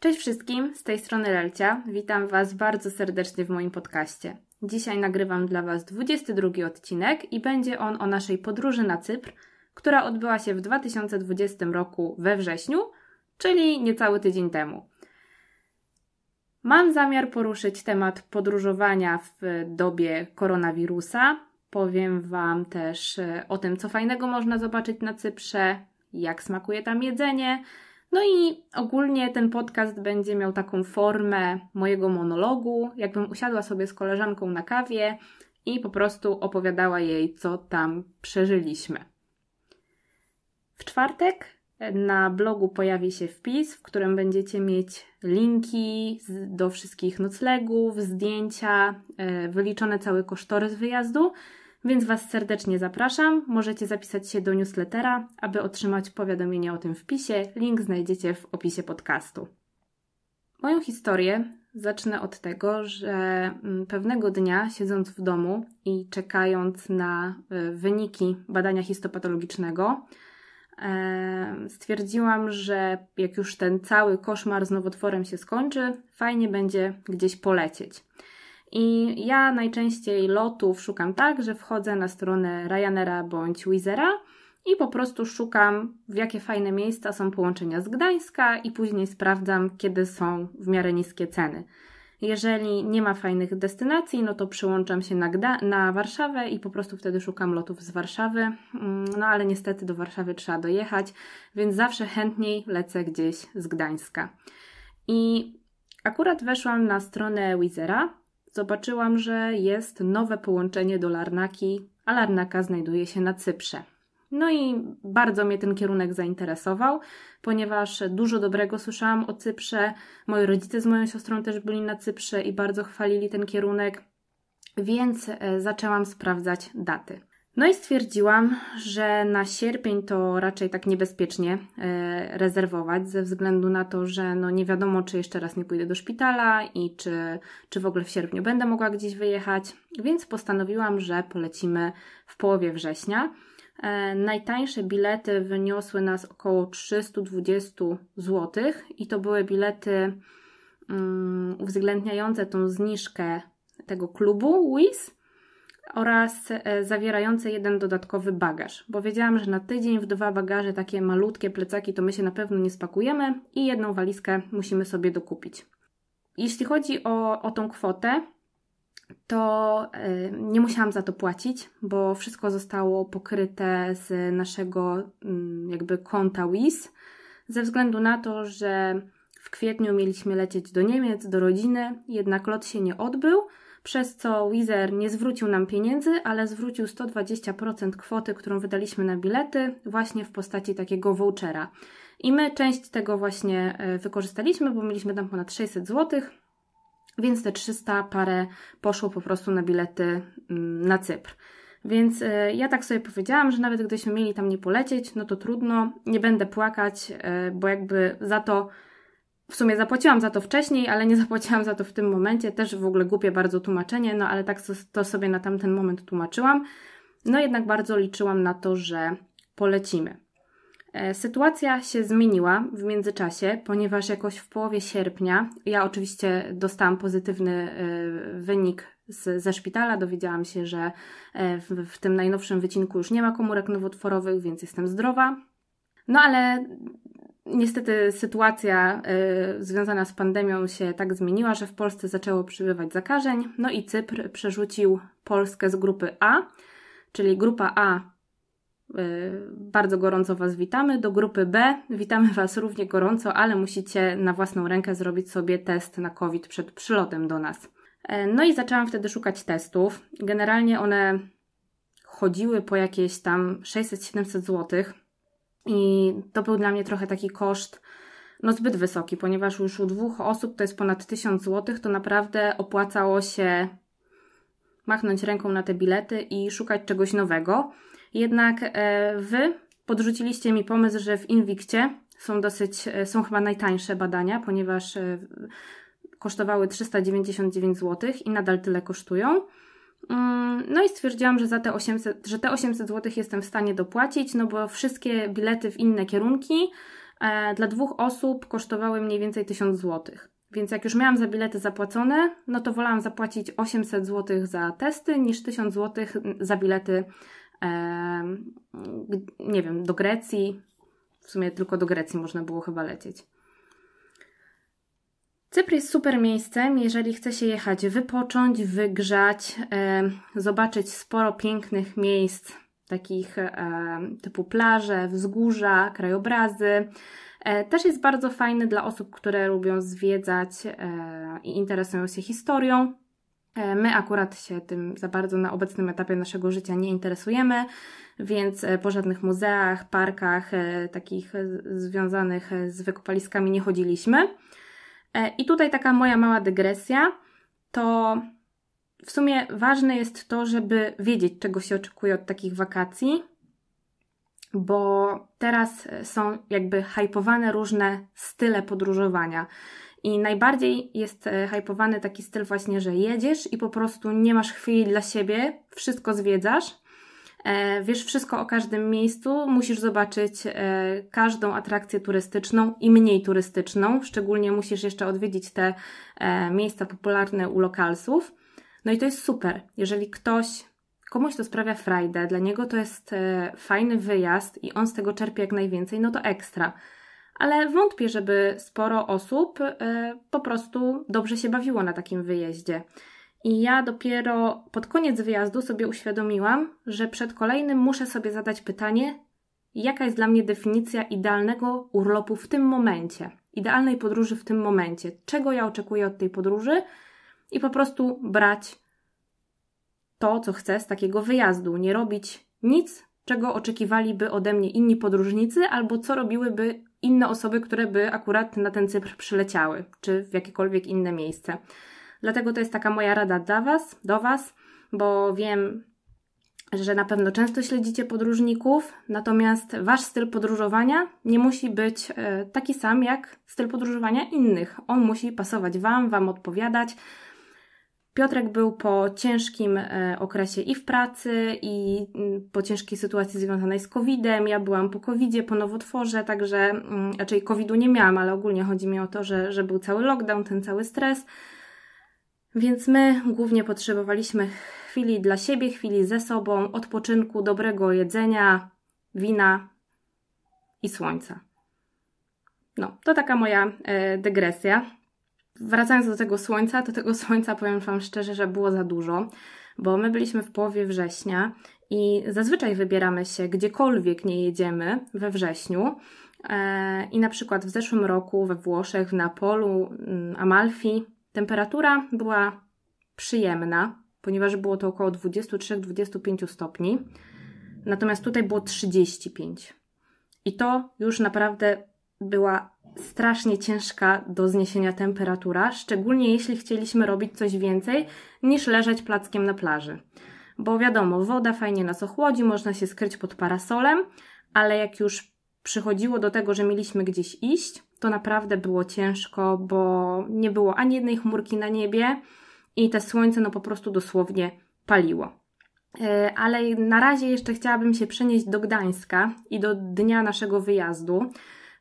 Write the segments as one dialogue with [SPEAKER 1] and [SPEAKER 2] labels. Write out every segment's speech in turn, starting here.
[SPEAKER 1] Cześć wszystkim, z tej strony Lelcia. Witam Was bardzo serdecznie w moim podcaście. Dzisiaj nagrywam dla Was 22 odcinek i będzie on o naszej podróży na Cypr, która odbyła się w 2020 roku we wrześniu, czyli niecały tydzień temu. Mam zamiar poruszyć temat podróżowania w dobie koronawirusa. Powiem Wam też e, o tym, co fajnego można zobaczyć na Cyprze, jak smakuje tam jedzenie, no i ogólnie ten podcast będzie miał taką formę mojego monologu, jakbym usiadła sobie z koleżanką na kawie i po prostu opowiadała jej, co tam przeżyliśmy. W czwartek na blogu pojawi się wpis, w którym będziecie mieć linki do wszystkich noclegów, zdjęcia, e, wyliczone cały kosztorys wyjazdu więc Was serdecznie zapraszam. Możecie zapisać się do newslettera, aby otrzymać powiadomienia o tym wpisie. Link znajdziecie w opisie podcastu. Moją historię zacznę od tego, że mm, pewnego dnia siedząc w domu i czekając na y, wyniki badania histopatologicznego, e, stwierdziłam, że jak już ten cały koszmar z nowotworem się skończy, fajnie będzie gdzieś polecieć. I ja najczęściej lotów szukam tak, że wchodzę na stronę Ryanaira bądź Wizera i po prostu szukam, w jakie fajne miejsca są połączenia z Gdańska i później sprawdzam, kiedy są w miarę niskie ceny. Jeżeli nie ma fajnych destynacji, no to przyłączam się na, Gda- na Warszawę i po prostu wtedy szukam lotów z Warszawy. Mm, no ale niestety do Warszawy trzeba dojechać, więc zawsze chętniej lecę gdzieś z Gdańska. I akurat weszłam na stronę Wizera zobaczyłam, że jest nowe połączenie do Larnaki, a Larnaka znajduje się na Cyprze. No i bardzo mnie ten kierunek zainteresował, ponieważ dużo dobrego słyszałam o Cyprze. Moi rodzice z moją siostrą też byli na Cyprze i bardzo chwalili ten kierunek, więc e, zaczęłam sprawdzać daty. No i stwierdziłam, że na sierpień to raczej tak niebezpiecznie e, rezerwować, ze względu na to, że no nie wiadomo, czy jeszcze raz nie pójdę do szpitala i czy, czy w ogóle w sierpniu będę mogła gdzieś wyjechać, więc postanowiłam, że polecimy w połowie września. E, najtańsze bilety wyniosły nas około 320 zł i to były bilety um, uwzględniające tą zniżkę tego klubu WIS oraz e, zawierające jeden dodatkowy bagaż, bo wiedziałam, że na tydzień w dwa bagaże takie malutkie plecaki to my się na pewno nie spakujemy i jedną walizkę musimy sobie dokupić. Jeśli chodzi o, o tą kwotę, to e, nie musiałam za to płacić, bo wszystko zostało pokryte z naszego mm, jakby konta WIS, ze względu na to, że w kwietniu mieliśmy lecieć do Niemiec, do rodziny, jednak lot się nie odbył, przez co Wizer nie zwrócił nam pieniędzy, ale zwrócił 120% kwoty, którą wydaliśmy na bilety, właśnie w postaci takiego vouchera. I my część tego właśnie e, wykorzystaliśmy, bo mieliśmy tam ponad 600 zł, więc te 300 parę poszło po prostu na bilety mm, na Cypr. Więc e, ja tak sobie powiedziałam, że nawet gdybyśmy mieli tam nie polecieć, no to trudno, nie będę płakać, e, bo jakby za to w sumie zapłaciłam za to wcześniej, ale nie zapłaciłam za to w tym momencie. Też w ogóle głupie bardzo tłumaczenie, no ale tak to sobie na tamten moment tłumaczyłam. No jednak bardzo liczyłam na to, że polecimy. E, sytuacja się zmieniła w międzyczasie, ponieważ jakoś w połowie sierpnia ja oczywiście dostałam pozytywny e, wynik z, ze szpitala. Dowiedziałam się, że e, w, w tym najnowszym wycinku już nie ma komórek nowotworowych, więc jestem zdrowa. No ale Niestety sytuacja y, związana z pandemią się tak zmieniła, że w Polsce zaczęło przybywać zakażeń, no i Cypr przerzucił Polskę z grupy A, czyli grupa A. Y, bardzo gorąco Was witamy. Do grupy B witamy Was równie gorąco, ale musicie na własną rękę zrobić sobie test na COVID przed przylotem do nas. Y, no i zaczęłam wtedy szukać testów. Generalnie one chodziły po jakieś tam 600-700 złotych i to był dla mnie trochę taki koszt, no zbyt wysoki, ponieważ już u dwóch osób to jest ponad 1000 zł, to naprawdę opłacało się machnąć ręką na te bilety i szukać czegoś nowego. Jednak e, Wy podrzuciliście mi pomysł, że w Invictie są dosyć, e, są chyba najtańsze badania, ponieważ e, kosztowały 399 zł i nadal tyle kosztują. Mm, no i stwierdziłam, że za te 800, że te 800 zł jestem w stanie dopłacić, no bo wszystkie bilety w inne kierunki e, dla dwóch osób kosztowały mniej więcej 1000 zł. Więc jak już miałam za bilety zapłacone, no to wolałam zapłacić 800 zł za testy niż 1000 zł za bilety, e, nie wiem, do Grecji. W sumie tylko do Grecji można było chyba lecieć. Cypr jest super miejscem, jeżeli chce się jechać wypocząć, wygrzać, zobaczyć sporo pięknych miejsc, takich typu plaże, wzgórza, krajobrazy. E, też jest bardzo fajny dla osób, które lubią zwiedzać e, i interesują się historią. E, my akurat się tym za bardzo na obecnym etapie naszego życia nie interesujemy, więc po żadnych muzeach, parkach takich związanych z wykopaliskami nie chodziliśmy. E, I tutaj taka moja mała dygresja, to w sumie ważne jest to, żeby wiedzieć, czego się oczekuje od takich wakacji, bo teraz e, są jakby hypowane różne style podróżowania. I najbardziej jest e, hypowany taki styl właśnie, że jedziesz i po prostu nie masz chwili dla siebie, wszystko zwiedzasz. E, wiesz wszystko o każdym miejscu, musisz zobaczyć e, każdą atrakcję turystyczną i mniej turystyczną, szczególnie musisz jeszcze odwiedzić te e, miejsca popularne u lokalsów. No i to jest super, jeżeli ktoś, komuś to sprawia frajdę, dla niego to jest fajny wyjazd i on z tego czerpie jak najwięcej, no to ekstra ale wątpię, żeby sporo osób po prostu dobrze się bawiło na takim wyjeździe. I ja dopiero pod koniec wyjazdu sobie uświadomiłam, że przed kolejnym muszę sobie zadać pytanie, jaka jest dla mnie definicja idealnego urlopu w tym momencie, idealnej podróży w tym momencie, czego ja oczekuję od tej podróży i po prostu brać to, co chcę z takiego wyjazdu, nie robić nic, czego oczekiwaliby ode mnie inni podróżnicy albo co robiłyby inne osoby, które by akurat na ten Cypr przyleciały, czy w jakiekolwiek inne miejsce. Dlatego to jest taka moja rada dla Was, do Was, bo wiem, że na pewno często śledzicie podróżników, natomiast Wasz styl podróżowania nie musi być e, taki sam jak styl podróżowania innych. On musi pasować Wam, Wam odpowiadać. Piotrek był po ciężkim e, okresie i w pracy, i mm, po ciężkiej sytuacji związanej z COVID-em. Ja byłam po covid po nowotworze, także mm, raczej COVID-u nie miałam, ale ogólnie chodzi mi o to, że, że był cały lockdown, ten cały stres. Więc my głównie potrzebowaliśmy chwili dla siebie, chwili ze sobą, odpoczynku, dobrego jedzenia, wina i słońca. No, to taka moja e, dygresja. Wracając do tego słońca, to tego słońca powiem Wam szczerze, że było za dużo, bo my byliśmy w połowie września i zazwyczaj wybieramy się gdziekolwiek nie jedziemy we wrześniu. E, I na przykład w zeszłym roku we Włoszech, w Napolu, mm, Amalfi Temperatura była przyjemna, ponieważ było to około 23-25 stopni, natomiast tutaj było 35. I to już naprawdę była strasznie ciężka do zniesienia temperatura, szczególnie jeśli chcieliśmy robić coś więcej niż leżeć plackiem na plaży. Bo wiadomo, woda fajnie nas ochłodzi, można się skryć pod parasolem, ale jak już przychodziło do tego, że mieliśmy gdzieś iść, to naprawdę było ciężko, bo nie było ani jednej chmurki na niebie i te słońce no po prostu dosłownie paliło. E, ale na razie jeszcze chciałabym się przenieść do Gdańska i do dnia naszego wyjazdu,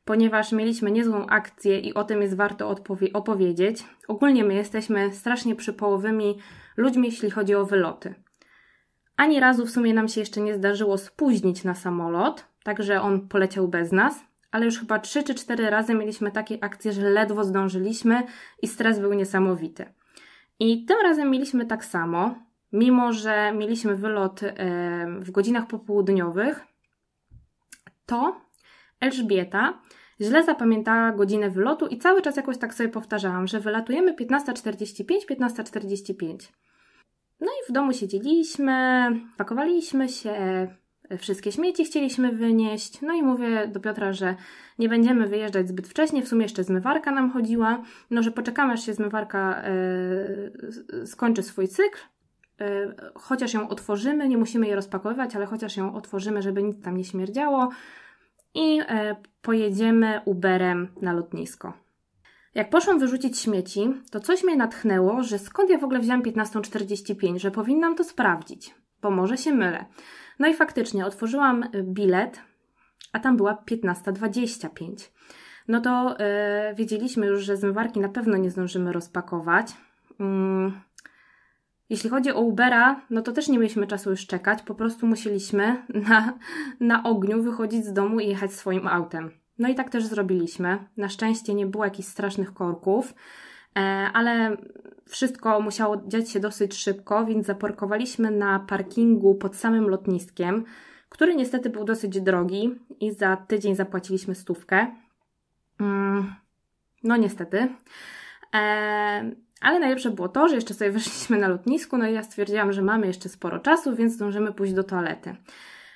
[SPEAKER 1] ponieważ mieliśmy niezłą akcję i o tym jest warto opowiedzieć. Ogólnie my jesteśmy strasznie przypołowymi ludźmi, jeśli chodzi o wyloty. Ani razu w sumie nam się jeszcze nie zdarzyło spóźnić na samolot, także on poleciał bez nas ale już chyba 3 czy 4 razy mieliśmy takie akcje, że ledwo zdążyliśmy i stres był niesamowity. I tym razem mieliśmy tak samo, mimo że mieliśmy wylot w godzinach popołudniowych, to Elżbieta źle zapamiętała godzinę wylotu i cały czas jakoś tak sobie powtarzałam, że wylatujemy 15.45, 15.45. No i w domu siedzieliśmy, pakowaliśmy się, wszystkie śmieci chcieliśmy wynieść. No i mówię do Piotra, że nie będziemy wyjeżdżać zbyt wcześnie, w sumie jeszcze zmywarka nam chodziła, no że poczekamy, aż się zmywarka e, skończy swój cykl, e, chociaż ją otworzymy, nie musimy jej rozpakowywać, ale chociaż ją otworzymy, żeby nic tam nie śmierdziało i e, pojedziemy Uberem na lotnisko. Jak poszłam wyrzucić śmieci, to coś mnie natchnęło, że skąd ja w ogóle wziąłem 15.45, że powinnam to sprawdzić, bo może się mylę. No i faktycznie otworzyłam y, bilet, a tam była 15.25. No to y, wiedzieliśmy już, że zmywarki na pewno nie zdążymy rozpakować. Mm. Jeśli chodzi o Ubera, no to też nie mieliśmy czasu już czekać, po prostu musieliśmy na, na ogniu wychodzić z domu i jechać swoim autem. No i tak też zrobiliśmy. Na szczęście nie było jakichś strasznych korków. E, ale wszystko musiało dziać się dosyć szybko, więc zaparkowaliśmy na parkingu pod samym lotniskiem, który niestety był dosyć drogi i za tydzień zapłaciliśmy stówkę. Mm, no niestety. E, ale najlepsze było to, że jeszcze sobie wyszliśmy na lotnisku, no i ja stwierdziłam, że mamy jeszcze sporo czasu, więc zdążymy pójść do toalety.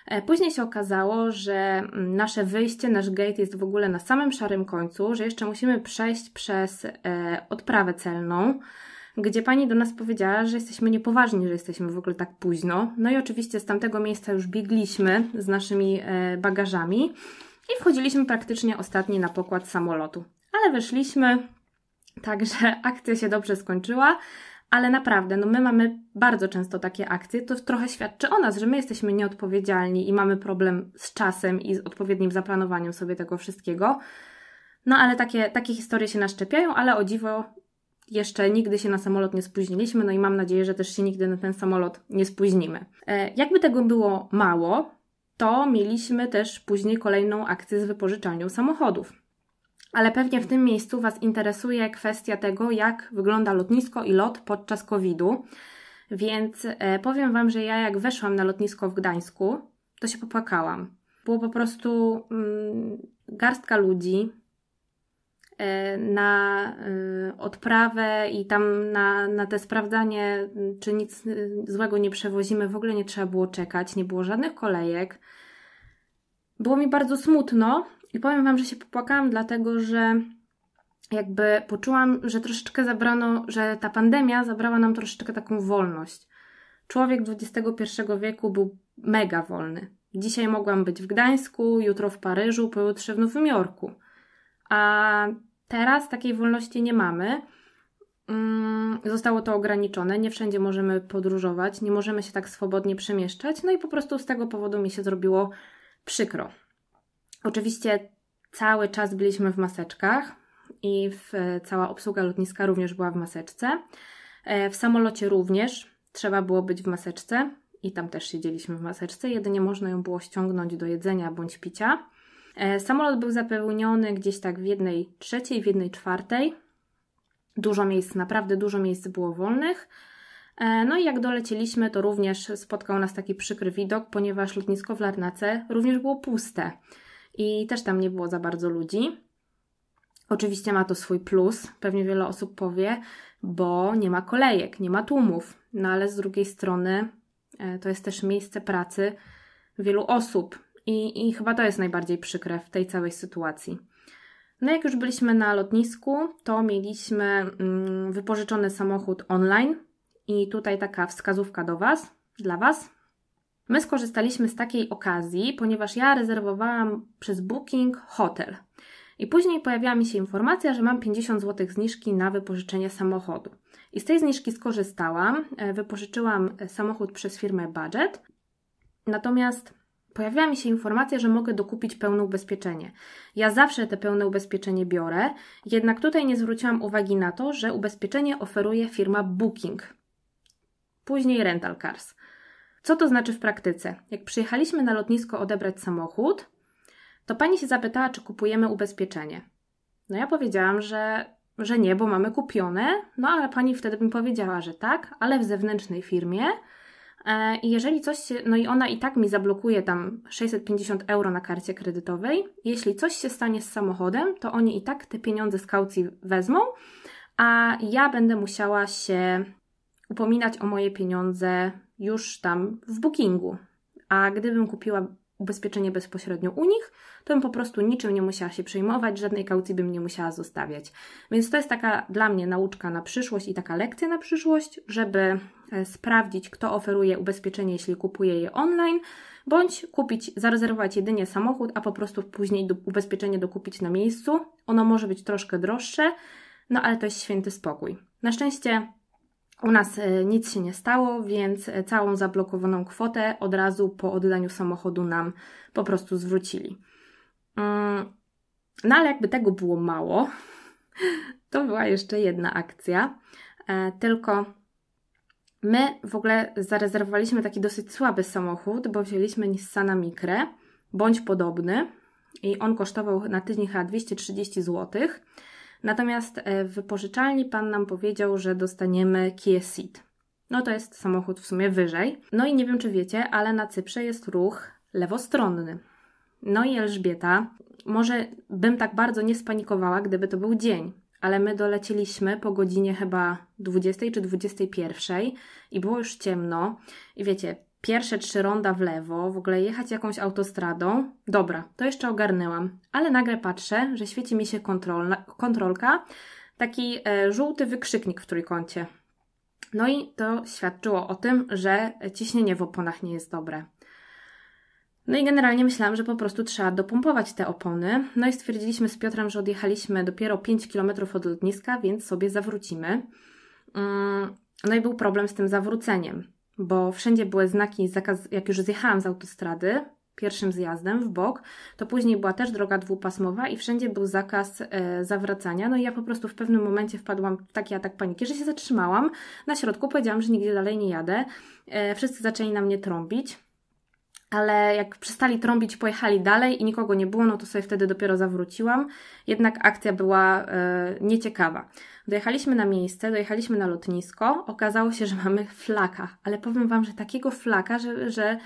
[SPEAKER 1] E, później się okazało, że mm, nasze wyjście, nasz gate jest w ogóle na samym szarym końcu, że jeszcze musimy przejść przez e, odprawę celną, gdzie pani do nas powiedziała, że jesteśmy niepoważni, że jesteśmy w ogóle tak późno. No i oczywiście z tamtego miejsca już biegliśmy z naszymi e, bagażami i wchodziliśmy praktycznie ostatni na pokład samolotu. Ale weszliśmy, także akcja się dobrze skończyła, ale naprawdę, no my mamy bardzo często takie akcje, to trochę świadczy o nas, że my jesteśmy nieodpowiedzialni i mamy problem z czasem i z odpowiednim zaplanowaniem sobie tego wszystkiego. No ale takie, takie historie się naszczepiają, ale o dziwo jeszcze nigdy się na samolot nie spóźniliśmy, no i mam nadzieję, że też się nigdy na ten samolot nie spóźnimy. E, jakby tego było mało, to mieliśmy też później kolejną akcję z wypożyczalnią samochodów ale pewnie w tym miejscu Was interesuje kwestia tego, jak wygląda lotnisko i lot podczas COVID-u. Więc e, powiem Wam, że ja jak weszłam na lotnisko w Gdańsku, to się popłakałam. Było po prostu mm, garstka ludzi e, na e, odprawę i tam na, na te sprawdzanie, czy nic złego nie przewozimy, w ogóle nie trzeba było czekać, nie było żadnych kolejek. Było mi bardzo smutno, i powiem Wam, że się popłakałam, dlatego że jakby poczułam, że troszeczkę zabrano, że ta pandemia zabrała nam troszeczkę taką wolność. Człowiek XXI wieku był mega wolny. Dzisiaj mogłam być w Gdańsku, jutro w Paryżu, pojutrze w Nowym Jorku. A teraz takiej wolności nie mamy. Mm, zostało to ograniczone, nie wszędzie możemy podróżować, nie możemy się tak swobodnie przemieszczać, no i po prostu z tego powodu mi się zrobiło przykro. Oczywiście cały czas byliśmy w maseczkach i w, e, cała obsługa lotniska również była w maseczce. E, w samolocie również trzeba było być w maseczce i tam też siedzieliśmy w maseczce, jedynie można ją było ściągnąć do jedzenia bądź picia. E, samolot był zapełniony gdzieś tak w jednej trzeciej, w jednej czwartej. Dużo miejsc, naprawdę dużo miejsc było wolnych. No i jak dolecieliśmy, to również spotkał nas taki przykry widok, ponieważ lotnisko w Larnace również było puste i też tam nie było za bardzo ludzi. Oczywiście ma to swój plus, pewnie wiele osób powie, bo nie ma kolejek, nie ma tłumów, no ale z drugiej strony e, to jest też miejsce pracy wielu osób i, i chyba to jest najbardziej przykre w tej całej sytuacji. No jak już byliśmy na lotnisku, to mieliśmy mm, wypożyczony samochód online i tutaj taka wskazówka do Was, dla Was, My skorzystaliśmy z takiej okazji, ponieważ ja rezerwowałam przez Booking hotel. I później pojawiła mi się informacja, że mam 50 zł zniżki na wypożyczenie samochodu. I z tej zniżki skorzystałam, e, wypożyczyłam e, samochód przez firmę Budget. Natomiast pojawiła mi się informacja, że mogę dokupić pełne ubezpieczenie. Ja zawsze te pełne ubezpieczenie biorę, jednak tutaj nie zwróciłam uwagi na to, że ubezpieczenie oferuje firma Booking, później Rental Cars. Co to znaczy w praktyce? Jak przyjechaliśmy na lotnisko odebrać samochód, to pani się zapytała, czy kupujemy ubezpieczenie. No ja powiedziałam, że, że nie, bo mamy kupione, no ale pani wtedy mi powiedziała, że tak, ale w zewnętrznej firmie. E, I jeżeli coś się, no i ona i tak mi zablokuje tam 650 euro na karcie kredytowej, jeśli coś się stanie z samochodem, to oni i tak te pieniądze z kaucji wezmą, a ja będę musiała się upominać o moje pieniądze już tam w bookingu. A gdybym kupiła ubezpieczenie bezpośrednio u nich, to bym po prostu niczym nie musiała się przejmować, żadnej kaucji bym nie musiała zostawiać. Więc to jest taka dla mnie nauczka na przyszłość i taka lekcja na przyszłość, żeby e, sprawdzić, kto oferuje ubezpieczenie, jeśli kupuje je online, bądź kupić, zarezerwować jedynie samochód, a po prostu później ubezpieczenie dokupić na miejscu. Ono może być troszkę droższe, no ale to jest święty spokój. Na szczęście u nas e, nic się nie stało, więc e, całą zablokowaną kwotę od razu po oddaniu samochodu nam po prostu zwrócili. Mm, no ale jakby tego było mało, to była jeszcze jedna akcja. E, tylko my w ogóle zarezerwowaliśmy taki dosyć słaby samochód, bo wzięliśmy Nissana Micre bądź podobny i on kosztował na tydzień chyba 230 złotych. Natomiast e, w wypożyczalni pan nam powiedział, że dostaniemy Kia Ceed. No to jest samochód w sumie wyżej. No i nie wiem, czy wiecie, ale na Cyprze jest ruch lewostronny. No i Elżbieta, może bym tak bardzo nie spanikowała, gdyby to był dzień, ale my dolecieliśmy po godzinie chyba 20 czy 21 i było już ciemno. I wiecie, pierwsze trzy ronda w lewo, w ogóle jechać jakąś autostradą. Dobra, to jeszcze ogarnęłam, ale nagle patrzę, że świeci mi się kontrolna, kontrolka, taki e, żółty wykrzyknik w trójkącie. No i to świadczyło o tym, że ciśnienie w oponach nie jest dobre. No i generalnie myślałam, że po prostu trzeba dopompować te opony. No i stwierdziliśmy z Piotrem, że odjechaliśmy dopiero 5 km od lotniska, więc sobie zawrócimy. Mm, no i był problem z tym zawróceniem bo wszędzie były znaki, zakaz, jak już zjechałam z autostrady, pierwszym zjazdem w bok, to później była też droga dwupasmowa i wszędzie był zakaz e, zawracania. No i ja po prostu w pewnym momencie wpadłam w taki atak paniki, że się zatrzymałam na środku, powiedziałam, że nigdzie dalej nie jadę. E, wszyscy zaczęli na mnie trąbić ale jak przestali trąbić, pojechali dalej i nikogo nie było, no to sobie wtedy dopiero zawróciłam. Jednak akcja była e, nieciekawa. Dojechaliśmy na miejsce, dojechaliśmy na lotnisko, okazało się, że mamy flaka, ale powiem Wam, że takiego flaka, że, że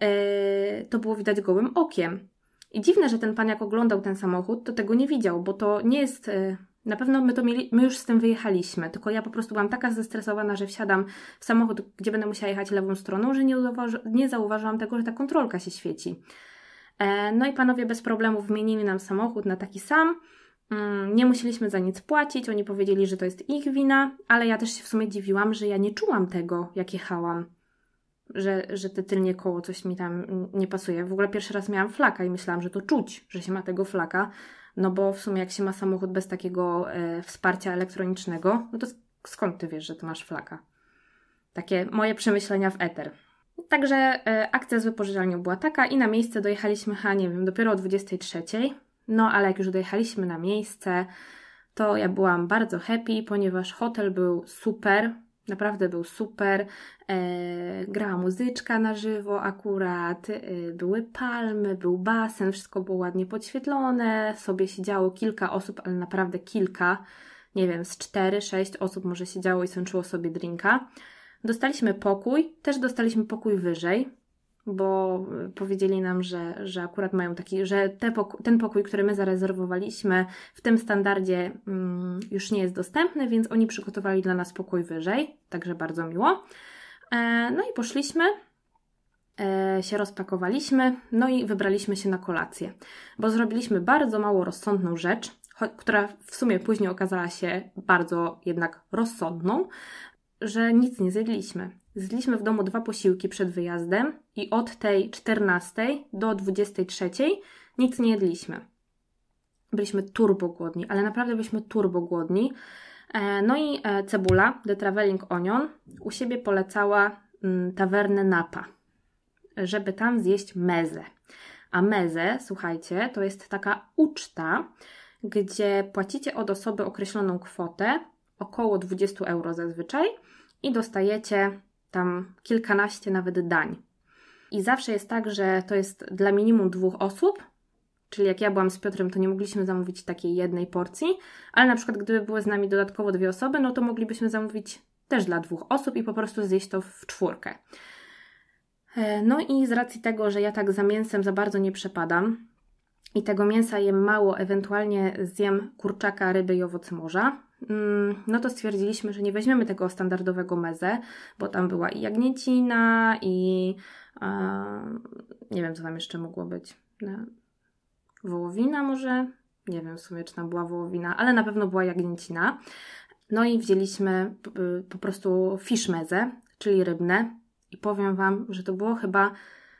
[SPEAKER 1] e, to było widać gołym okiem. I dziwne, że ten pan jak oglądał ten samochód, to tego nie widział, bo to nie jest... E, na pewno my, to mieli, my już z tym wyjechaliśmy, tylko ja po prostu byłam taka zestresowana, że wsiadam w samochód, gdzie będę musiała jechać lewą stroną, że nie, zauważy, nie zauważyłam tego, że ta kontrolka się świeci. E, no i panowie bez problemu wymienili nam samochód na taki sam. Mm, nie musieliśmy za nic płacić, oni powiedzieli, że to jest ich wina, ale ja też się w sumie dziwiłam, że ja nie czułam tego, jak jechałam, że, że te tylnie koło coś mi tam nie pasuje. W ogóle pierwszy raz miałam flaka i myślałam, że to czuć, że się ma tego flaka, no bo w sumie jak się ma samochód bez takiego e, wsparcia elektronicznego, no to skąd ty wiesz, że ty masz flaka? Takie moje przemyślenia w eter. Także e, akcja z wypożyczalnią była taka i na miejsce dojechaliśmy, ha, nie wiem, dopiero o 23. No ale jak już dojechaliśmy na miejsce, to ja byłam bardzo happy, ponieważ hotel był super, Naprawdę był super. E, grała muzyczka na żywo akurat, e, były palmy, był basen, wszystko było ładnie podświetlone. Sobie siedziało kilka osób, ale naprawdę kilka. Nie wiem, z 4-6 osób może siedziało i sączyło sobie drinka. Dostaliśmy pokój, też dostaliśmy pokój wyżej bo y, powiedzieli nam, że, że akurat mają taki, że te ten pokój, który my zarezerwowaliśmy w tym standardzie mm, już nie jest dostępny, więc oni przygotowali dla nas pokój wyżej, także bardzo miło. E, no i poszliśmy, e, się rozpakowaliśmy, no i wybraliśmy się na kolację, bo zrobiliśmy bardzo mało rozsądną rzecz, która w sumie później okazała się bardzo jednak rozsądną, że nic nie zjedliśmy. Zjedliśmy w domu dwa posiłki przed wyjazdem i od tej 14 do 23 nic nie jedliśmy. Byliśmy turbo głodni, ale naprawdę byliśmy turbo głodni. E, no i e, cebula, The Traveling Onion, u siebie polecała mm, tawernę Napa, żeby tam zjeść mezę. A mezę, słuchajcie, to jest taka uczta, gdzie płacicie od osoby określoną kwotę, około 20 euro zazwyczaj, i dostajecie tam kilkanaście nawet dań. I zawsze jest tak, że to jest dla minimum dwóch osób, czyli jak ja byłam z Piotrem, to nie mogliśmy zamówić takiej jednej porcji, ale na przykład gdyby były z nami dodatkowo dwie osoby, no to moglibyśmy zamówić też dla dwóch osób i po prostu zjeść to w czwórkę. E, no i z racji tego, że ja tak za mięsem za bardzo nie przepadam i tego mięsa jem mało, ewentualnie zjem kurczaka, ryby i owoce morza, Mm, no to stwierdziliśmy, że nie weźmiemy tego standardowego meze, bo tam była i jagnięcina, i e, nie wiem, co tam jeszcze mogło być. Wołowina może? Nie wiem w sumie, czy tam była wołowina, ale na pewno była jagnięcina. No i wzięliśmy po prostu fish czyli rybne. I powiem Wam, że to było chyba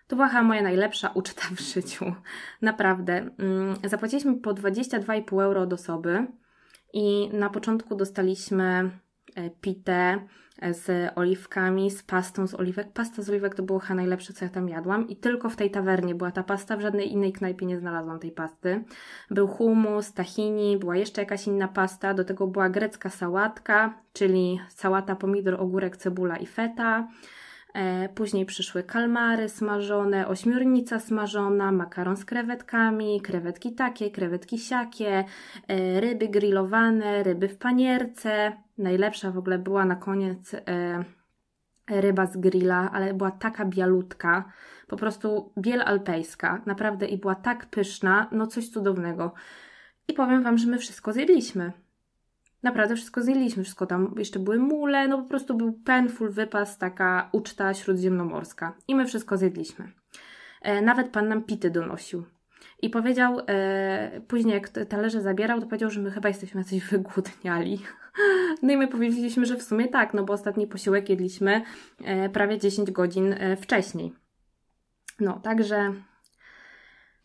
[SPEAKER 1] to była moja najlepsza uczta w życiu. Naprawdę. Mm, zapłaciliśmy po 22,5 euro od osoby. I na początku dostaliśmy e, pitę e, z oliwkami, z pastą z oliwek. Pasta z oliwek to było chyba najlepsze, co ja tam jadłam. I tylko w tej tawernie była ta pasta, w żadnej innej knajpie nie znalazłam tej pasty. Był hummus, tahini, była jeszcze jakaś inna pasta, do tego była grecka sałatka, czyli sałata, pomidor, ogórek, cebula i feta. E, później przyszły kalmary smażone, ośmiornica smażona, makaron z krewetkami, krewetki takie, krewetki siakie, e, ryby grillowane, ryby w panierce. Najlepsza w ogóle była na koniec e, ryba z grilla, ale była taka bialutka, po prostu biel alpejska, naprawdę i była tak pyszna, no coś cudownego. I powiem Wam, że my wszystko zjedliśmy naprawdę wszystko zjedliśmy, wszystko tam, jeszcze były mule, no po prostu był penful wypas, taka uczta śródziemnomorska i my wszystko zjedliśmy. E, nawet pan nam pity donosił. I powiedział, e, później jak talerze zabierał, to powiedział, że my chyba jesteśmy coś wygłodniali. No i my powiedzieliśmy, że w sumie tak, no bo ostatni posiłek jedliśmy e, prawie 10 godzin e, wcześniej. No, także,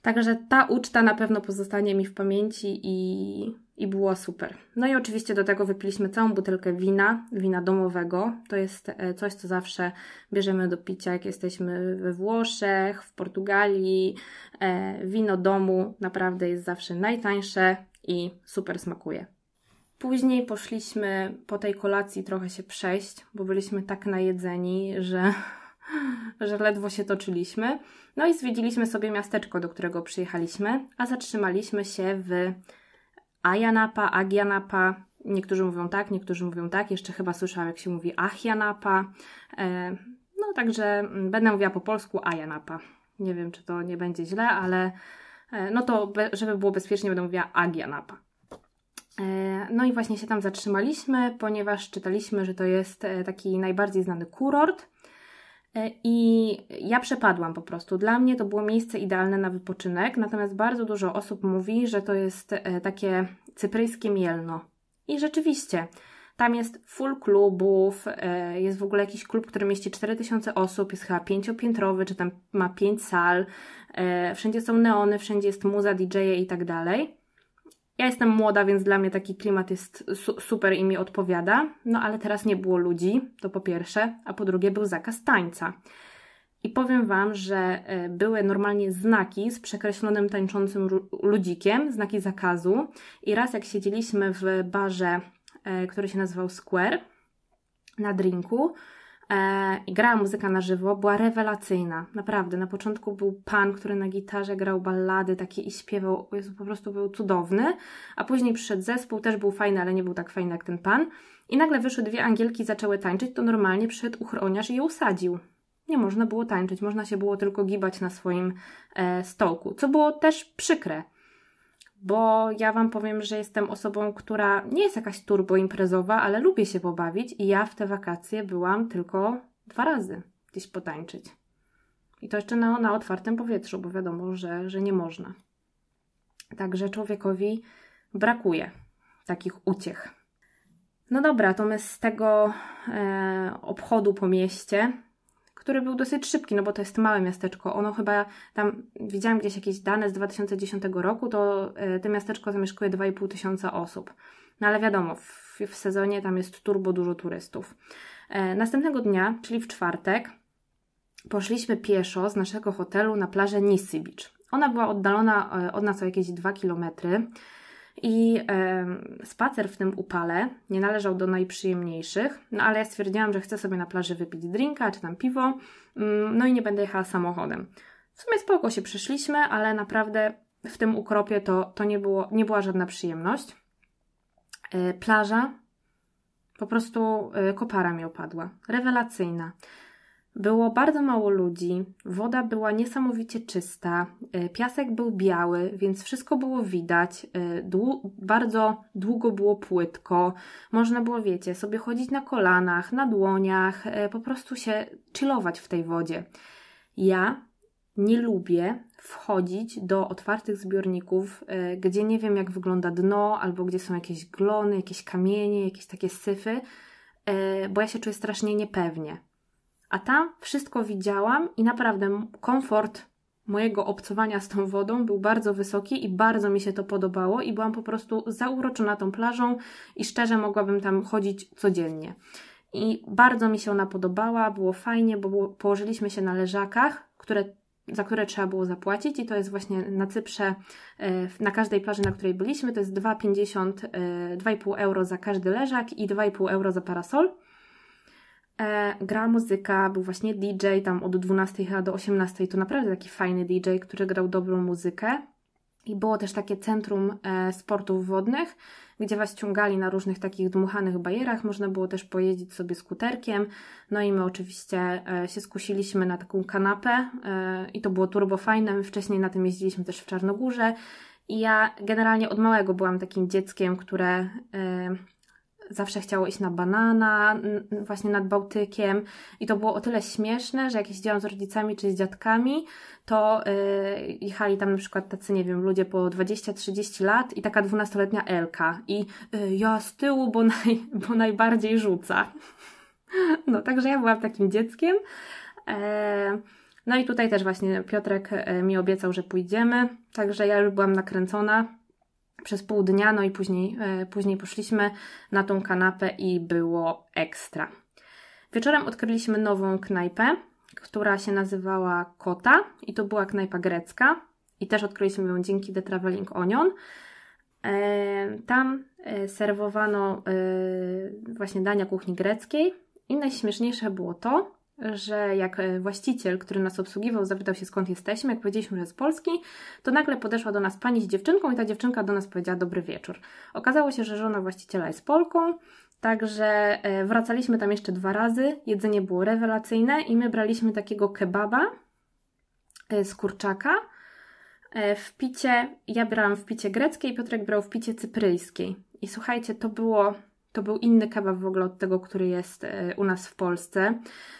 [SPEAKER 1] także ta uczta na pewno pozostanie mi w pamięci i i było super. No i oczywiście do tego wypiliśmy całą butelkę wina, wina domowego. To jest e, coś, co zawsze bierzemy do picia, jak jesteśmy we Włoszech, w Portugalii. E, wino domu naprawdę jest zawsze najtańsze i super smakuje. Później poszliśmy po tej kolacji trochę się przejść, bo byliśmy tak najedzeni, że że ledwo się toczyliśmy. No i zwiedziliśmy sobie miasteczko, do którego przyjechaliśmy, a zatrzymaliśmy się w Ajanapa, Agyanapa. Niektórzy mówią tak, niektórzy mówią tak. Jeszcze chyba słyszałam, jak się mówi Achianapa. E, no także mm, będę mówiła po polsku Ajanapa. Nie wiem, czy to nie będzie źle, ale e, no to, żeby było bezpiecznie, będę mówiła Agyanapa. E, no i właśnie się tam zatrzymaliśmy, ponieważ czytaliśmy, że to jest taki najbardziej znany kurort E, I ja przepadłam po prostu. Dla mnie to było miejsce idealne na wypoczynek, natomiast bardzo dużo osób mówi, że to jest e, takie cypryjskie mielno. I rzeczywiście, tam jest full klubów, e, jest w ogóle jakiś klub, który mieści 4000 osób, jest chyba pięciopiętrowy, czy tam ma pięć sal, wszędzie są neony, wszędzie jest muza, DJ-e i tak dalej. Ja jestem młoda, więc dla mnie taki klimat jest su super i mi odpowiada. No ale teraz nie było ludzi, to po pierwsze, a po drugie był zakaz tańca. I powiem Wam, że e, były normalnie znaki z przekreślonym tańczącym ludzikiem, znaki zakazu. I raz jak siedzieliśmy w barze, e, który się nazywał Square, na drinku, E, i grała muzyka na żywo, była rewelacyjna, naprawdę. Na początku był pan, który na gitarze grał ballady takie i śpiewał, Jezu, po prostu był cudowny, a później przyszedł zespół, też był fajny, ale nie był tak fajny jak ten pan. I nagle wyszły dwie Angielki, zaczęły tańczyć, to normalnie przyszedł uchroniarz i je usadził. Nie można było tańczyć, można się było tylko gibać na swoim e, stołku, co było też przykre bo ja Wam powiem, że jestem osobą, która nie jest jakaś turboimprezowa, ale lubię się pobawić i ja w te wakacje byłam tylko dwa razy gdzieś potańczyć. I to jeszcze na, na otwartym powietrzu, bo wiadomo, że, że nie można. Także człowiekowi brakuje takich uciech. No dobra, to my z tego e, obchodu po mieście który był dosyć szybki, no bo to jest małe miasteczko. Ono chyba, tam widziałam gdzieś jakieś dane z 2010 roku, to y, to miasteczko zamieszkuje 2,5 tysiąca osób. No ale wiadomo, w, w, sezonie tam jest turbo dużo turystów. E, następnego dnia, czyli w czwartek, poszliśmy pieszo z naszego hotelu na plażę Nisy Beach. Ona była oddalona e, od nas o jakieś 2 kilometry. I e, spacer w tym upale nie należał do najprzyjemniejszych, no ale ja stwierdziłam, że chcę sobie na plaży wypić drinka czy tam piwo, mm, no i nie będę jechała samochodem. W sumie spoko się przeszliśmy, ale naprawdę w tym ukropie to, to nie, było, nie była żadna przyjemność. E, plaża po prostu e, kopara mi opadła. Rewelacyjna. Było bardzo mało ludzi, woda była niesamowicie czysta, e, piasek był biały, więc wszystko było widać, e, dłu bardzo długo było płytko, można było, wiecie, sobie chodzić na kolanach, na dłoniach, e, po prostu się chillować w tej wodzie. Ja nie lubię wchodzić do otwartych zbiorników, gdzie nie wiem jak wygląda dno, albo gdzie są jakieś glony, jakieś kamienie, jakieś takie syfy, bo ja się czuję strasznie niepewnie. A tam wszystko widziałam i naprawdę komfort mojego obcowania z tą wodą był bardzo wysoki i bardzo mi się to podobało i byłam po prostu zauroczona tą plażą i szczerze mogłabym tam chodzić codziennie. I bardzo mi się ona podobała, było fajnie, bo było, położyliśmy się na leżakach, które, za które trzeba było zapłacić i to jest właśnie na Cyprze, e, na każdej plaży, na której byliśmy, to jest 2,50, 2,5 e, euro za każdy leżak i 2,5 euro za parasol e, gra muzyka, był właśnie DJ tam od 12 chyba do 18, to naprawdę taki fajny DJ, który grał dobrą muzykę. I było też takie centrum e, sportów wodnych, gdzie was ciągali na różnych takich dmuchanych bajerach, można było też pojeździć sobie skuterkiem, no i my oczywiście e, się skusiliśmy na taką kanapę e, i to było turbo fajne, my wcześniej na tym jeździliśmy też w Czarnogórze i ja generalnie od małego byłam takim dzieckiem, które e, zawsze chciało iść na banana, właśnie nad Bałtykiem. I to było o tyle śmieszne, że jak jeździłam z rodzicami czy z dziadkami, to yy, jechali tam na przykład tacy, nie wiem, ludzie po 20-30 lat i taka 12-letnia Elka. I yy, ja z tyłu, bo, naj, bo najbardziej rzuca. No, także ja byłam takim dzieckiem. E, no i tutaj też właśnie Piotrek e, mi obiecał, że pójdziemy, także ja już byłam nakręcona przez pół dnia, no i później, e, później poszliśmy na tą kanapę i było ekstra. Wieczorem odkryliśmy nową knajpę, która się nazywała Kota i to była knajpa grecka i też odkryliśmy ją dzięki The Traveling Onion. E, tam e, serwowano właśnie dania kuchni greckiej i najśmieszniejsze było to, że jak e, właściciel, który nas obsługiwał, zapytał się skąd jesteśmy, jak powiedzieliśmy, że z Polski, to nagle podeszła do nas pani z dziewczynką i ta dziewczynka do nas powiedziała dobry wieczór. Okazało się, że żona właściciela jest Polką, także e, wracaliśmy tam jeszcze dwa razy, jedzenie było rewelacyjne i my braliśmy takiego kebaba e, z kurczaka, w picie, ja brałam w picie greckiej, Piotrek brał w picie cypryjskiej. I słuchajcie, to było to był inny kebab w ogóle od tego, który jest e, u nas w Polsce.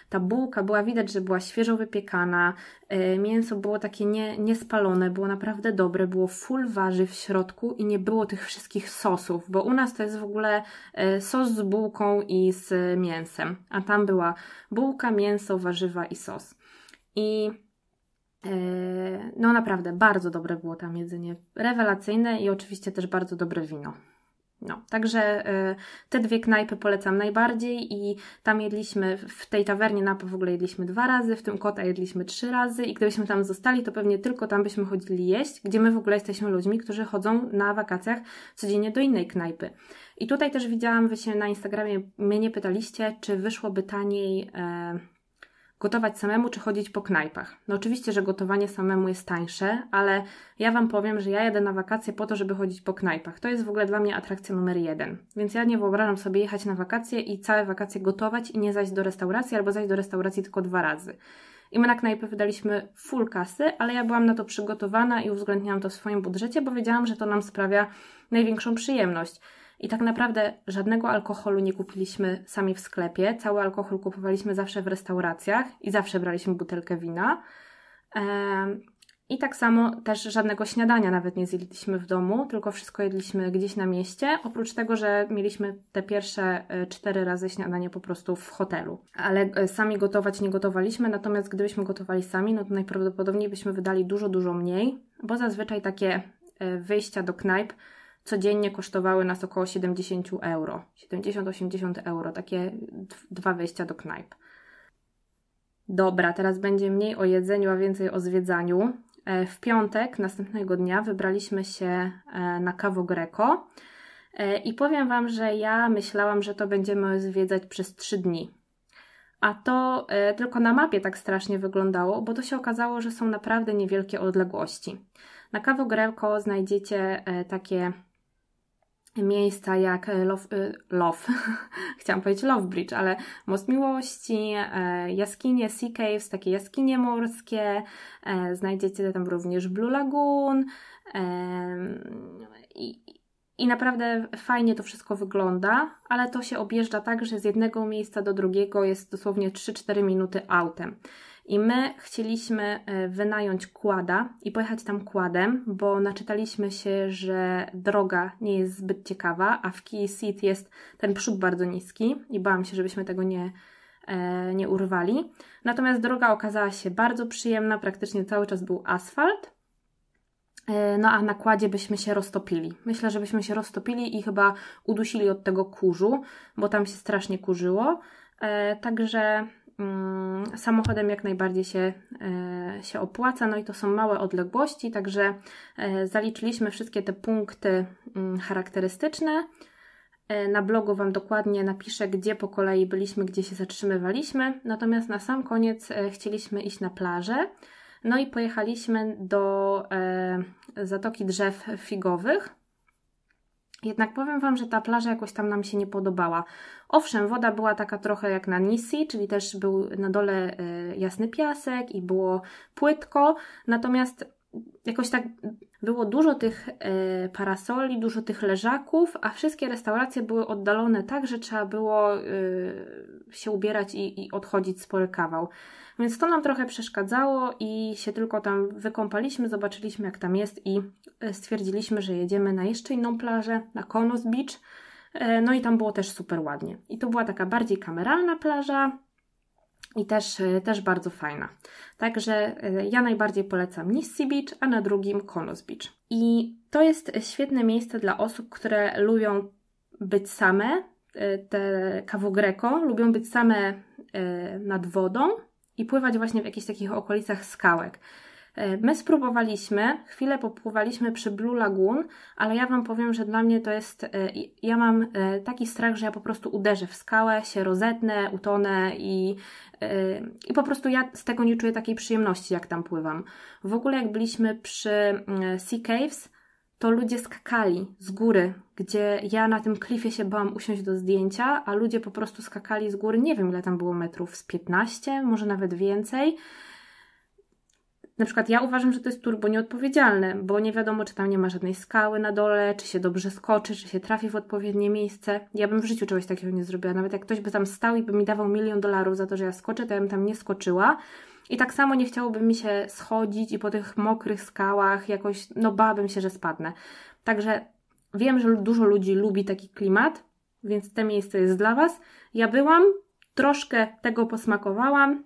[SPEAKER 1] Ta bułka była widać, że była świeżo wypiekana, e, mięso było takie nie, niespalone, było naprawdę dobre, było full warzyw w środku i nie było tych wszystkich sosów, bo u nas to jest w ogóle e, sos z bułką i z mięsem, a tam była bułka, mięso, warzywa i sos. I no naprawdę bardzo dobre było tam jedzenie, rewelacyjne i oczywiście też bardzo dobre wino. No, także y, te dwie knajpy polecam najbardziej i tam jedliśmy, w tej tawernie Napa w ogóle jedliśmy dwa razy, w tym kota jedliśmy trzy razy i gdybyśmy tam zostali, to pewnie tylko tam byśmy chodzili jeść, gdzie my w ogóle jesteśmy ludźmi, którzy chodzą na wakacjach codziennie do innej knajpy. I tutaj też widziałam, wy się na Instagramie mnie pytaliście, czy wyszłoby taniej... E gotować samemu czy chodzić po knajpach. No oczywiście, że gotowanie samemu jest tańsze, ale ja Wam powiem, że ja jadę na wakacje po to, żeby chodzić po knajpach. To jest w ogóle dla mnie atrakcja numer jeden. Więc ja nie wyobrażam sobie jechać na wakacje i całe wakacje gotować i nie zajść do restauracji albo zajść do restauracji tylko dwa razy. I my na knajpy wydaliśmy full kasy, ale ja byłam na to przygotowana i uwzględniałam to w swoim budżecie, bo wiedziałam, że to nam sprawia największą przyjemność. I tak naprawdę żadnego alkoholu nie kupiliśmy sami w sklepie. Cały alkohol kupowaliśmy zawsze w restauracjach i zawsze braliśmy butelkę wina. I tak samo też żadnego śniadania nawet nie zjedliśmy w domu, tylko wszystko jedliśmy gdzieś na mieście, oprócz tego, że mieliśmy te pierwsze e, cztery razy śniadanie po prostu w hotelu. Ale e, sami gotować nie gotowaliśmy, natomiast gdybyśmy gotowali sami, no to najprawdopodobniej byśmy wydali dużo, dużo mniej, bo zazwyczaj takie e, wyjścia do knajp codziennie kosztowały nas około 70 euro. 70-80 euro, takie dwa wejścia do knajp. Dobra, teraz będzie mniej o jedzeniu, a więcej o zwiedzaniu. E, w piątek następnego dnia wybraliśmy się e, na Kawo Greco e, i powiem Wam, że ja myślałam, że to będziemy zwiedzać przez 3 dni. A to tylko na mapie tak strasznie wyglądało, bo to się okazało, że są naprawdę niewielkie odległości. Na Kawo Greco znajdziecie takie miejsca jak e, Love, e, love chciałam powiedzieć Love Bridge, ale Most Miłości, e, jaskinie Sea Caves, takie jaskinie morskie, znajdziecie tam również Blue Lagoon i, i naprawdę fajnie to wszystko wygląda, ale to się objeżdża tak, że z jednego miejsca do drugiego jest dosłownie 3-4 minuty autem. I my chcieliśmy e, wynająć kłada i pojechać tam kładem, bo naczytaliśmy się, że droga nie jest zbyt ciekawa, a w Key Seat jest ten przód bardzo niski i bałam się, żebyśmy tego nie, e, nie urwali. Natomiast droga okazała się bardzo przyjemna, praktycznie cały czas był asfalt. E, no a na kładzie byśmy się roztopili. Myślę, że byśmy się roztopili i chyba udusili od tego kurzu, bo tam się strasznie kurzyło. Także Mm, samochodem jak najbardziej się, e, się opłaca. No i to są małe odległości, także e, zaliczyliśmy wszystkie te punkty mm, charakterystyczne. E, na blogu Wam dokładnie napiszę, gdzie po kolei byliśmy, gdzie się zatrzymywaliśmy. Natomiast na sam koniec chcieliśmy iść na plażę. No i pojechaliśmy do Zatoki Drzew Figowych. Jednak powiem Wam, że ta plaża jakoś tam nam się nie podobała. Owszem, woda była taka trochę jak na Nisi, czyli też był na dole e, jasny piasek i było płytko, natomiast jakoś tak było dużo tych y, parasoli, dużo tych leżaków, a wszystkie restauracje były oddalone tak, że trzeba było y, się ubierać i, i odchodzić spory kawał. Więc to nam trochę przeszkadzało i się tylko tam wykąpaliśmy, zobaczyliśmy jak tam jest i y, stwierdziliśmy, że jedziemy na jeszcze inną plażę, na Konos Beach. No i tam było też super ładnie. I to była taka bardziej kameralna plaża, i też, e, też bardzo fajna. Także e, ja najbardziej polecam Nissi Beach, a na drugim Konos Beach. I to jest świetne miejsce dla osób, które lubią być same, e, te kawogreką, lubią być same nad wodą i pływać właśnie w jakichś takich okolicach skałek. My spróbowaliśmy, chwilę popływaliśmy przy Blue Lagoon, ale ja Wam powiem, że dla mnie to jest. Ja mam taki strach, że ja po prostu uderzę w skałę, się rozetnę, utonę i Yy, I po prostu ja z tego nie czuję takiej przyjemności, jak tam pływam. W ogóle jak byliśmy przy mm, Sea Caves, to ludzie skakali z góry, gdzie ja na tym klifie się bałam usiąść do zdjęcia, a ludzie po prostu skakali z góry, nie wiem ile tam było metrów, z 15, może nawet więcej. Na przykład ja uważam, że to jest turbo nieodpowiedzialne, bo nie wiadomo, czy tam nie ma żadnej skały na dole, czy się dobrze skoczy, czy się trafi w odpowiednie miejsce. Ja bym w życiu czegoś takiego nie zrobiła. Nawet jak ktoś by tam stał i by mi dawał milion dolarów za to, że ja skoczę, to ja bym tam nie skoczyła. I tak samo nie chciałoby mi się schodzić i po tych mokrych skałach jakoś, no bałabym się, że spadnę. Także wiem, że dużo ludzi lubi taki klimat, więc to miejsce jest dla Was. Ja byłam, troszkę tego posmakowałam,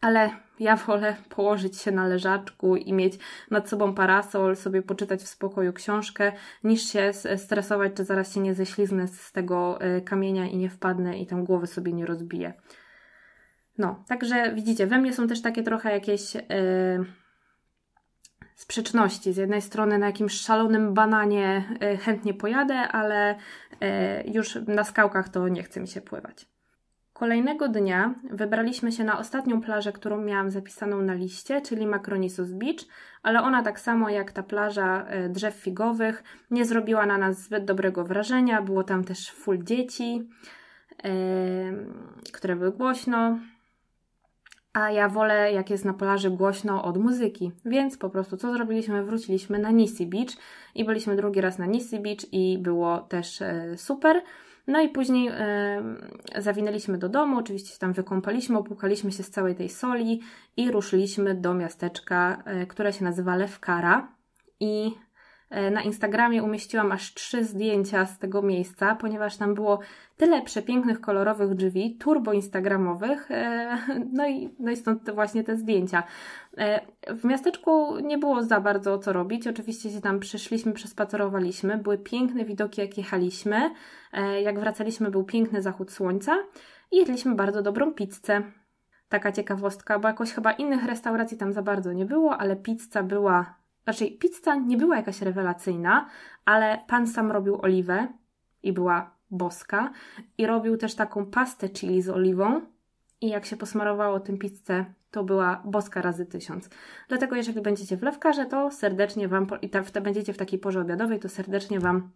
[SPEAKER 1] ale ja wolę położyć się na leżaczku i mieć nad sobą parasol, sobie poczytać w spokoju książkę, niż się stresować, czy zaraz się nie ześliznę z tego e, kamienia i nie wpadnę i tam głowy sobie nie rozbiję. No, także widzicie, we mnie są też takie trochę jakieś. Yy sprzeczności. Z jednej strony na jakimś szalonym bananie e, chętnie pojadę, ale już na skałkach to nie chce mi się pływać. Kolejnego dnia wybraliśmy się na ostatnią plażę, którą miałam zapisaną na liście, czyli Macronisus Beach, ale ona tak samo jak ta plaża e, drzew figowych nie zrobiła na nas zbyt dobrego wrażenia. Było tam też full dzieci, e, które były głośno. A ja wolę, jak jest na plaży głośno od muzyki. Więc po prostu co zrobiliśmy? Wróciliśmy na Nisi Beach i byliśmy drugi raz na Nisi Beach i było też e, super. No i później e, zawinęliśmy do domu, oczywiście się tam wykąpaliśmy, opłukaliśmy się z całej tej soli i ruszyliśmy do miasteczka, e, które się nazywa Lewkara. I E, na Instagramie umieściłam aż trzy zdjęcia z tego miejsca, ponieważ tam było tyle przepięknych, kolorowych drzwi, turbo instagramowych, e, no i, no i stąd właśnie te zdjęcia. E, w miasteczku nie było za bardzo co robić, oczywiście się tam przyszliśmy, przespacerowaliśmy, były piękne widoki jak jechaliśmy, jak wracaliśmy był piękny zachód słońca i jedliśmy bardzo dobrą pizzę taka ciekawostka, bo jakoś chyba innych restauracji tam za bardzo nie było, ale pizza była Raczej znaczy, pizza nie była jakaś rewelacyjna, ale pan sam robił oliwę i była boska. I robił też taką pastę chili z oliwą. I jak się posmarowało tym pizzę, to była boska razy tysiąc. Dlatego jeżeli będziecie w Lewkarze, to serdecznie Wam, i tak będziecie w takiej porze obiadowej, to serdecznie Wam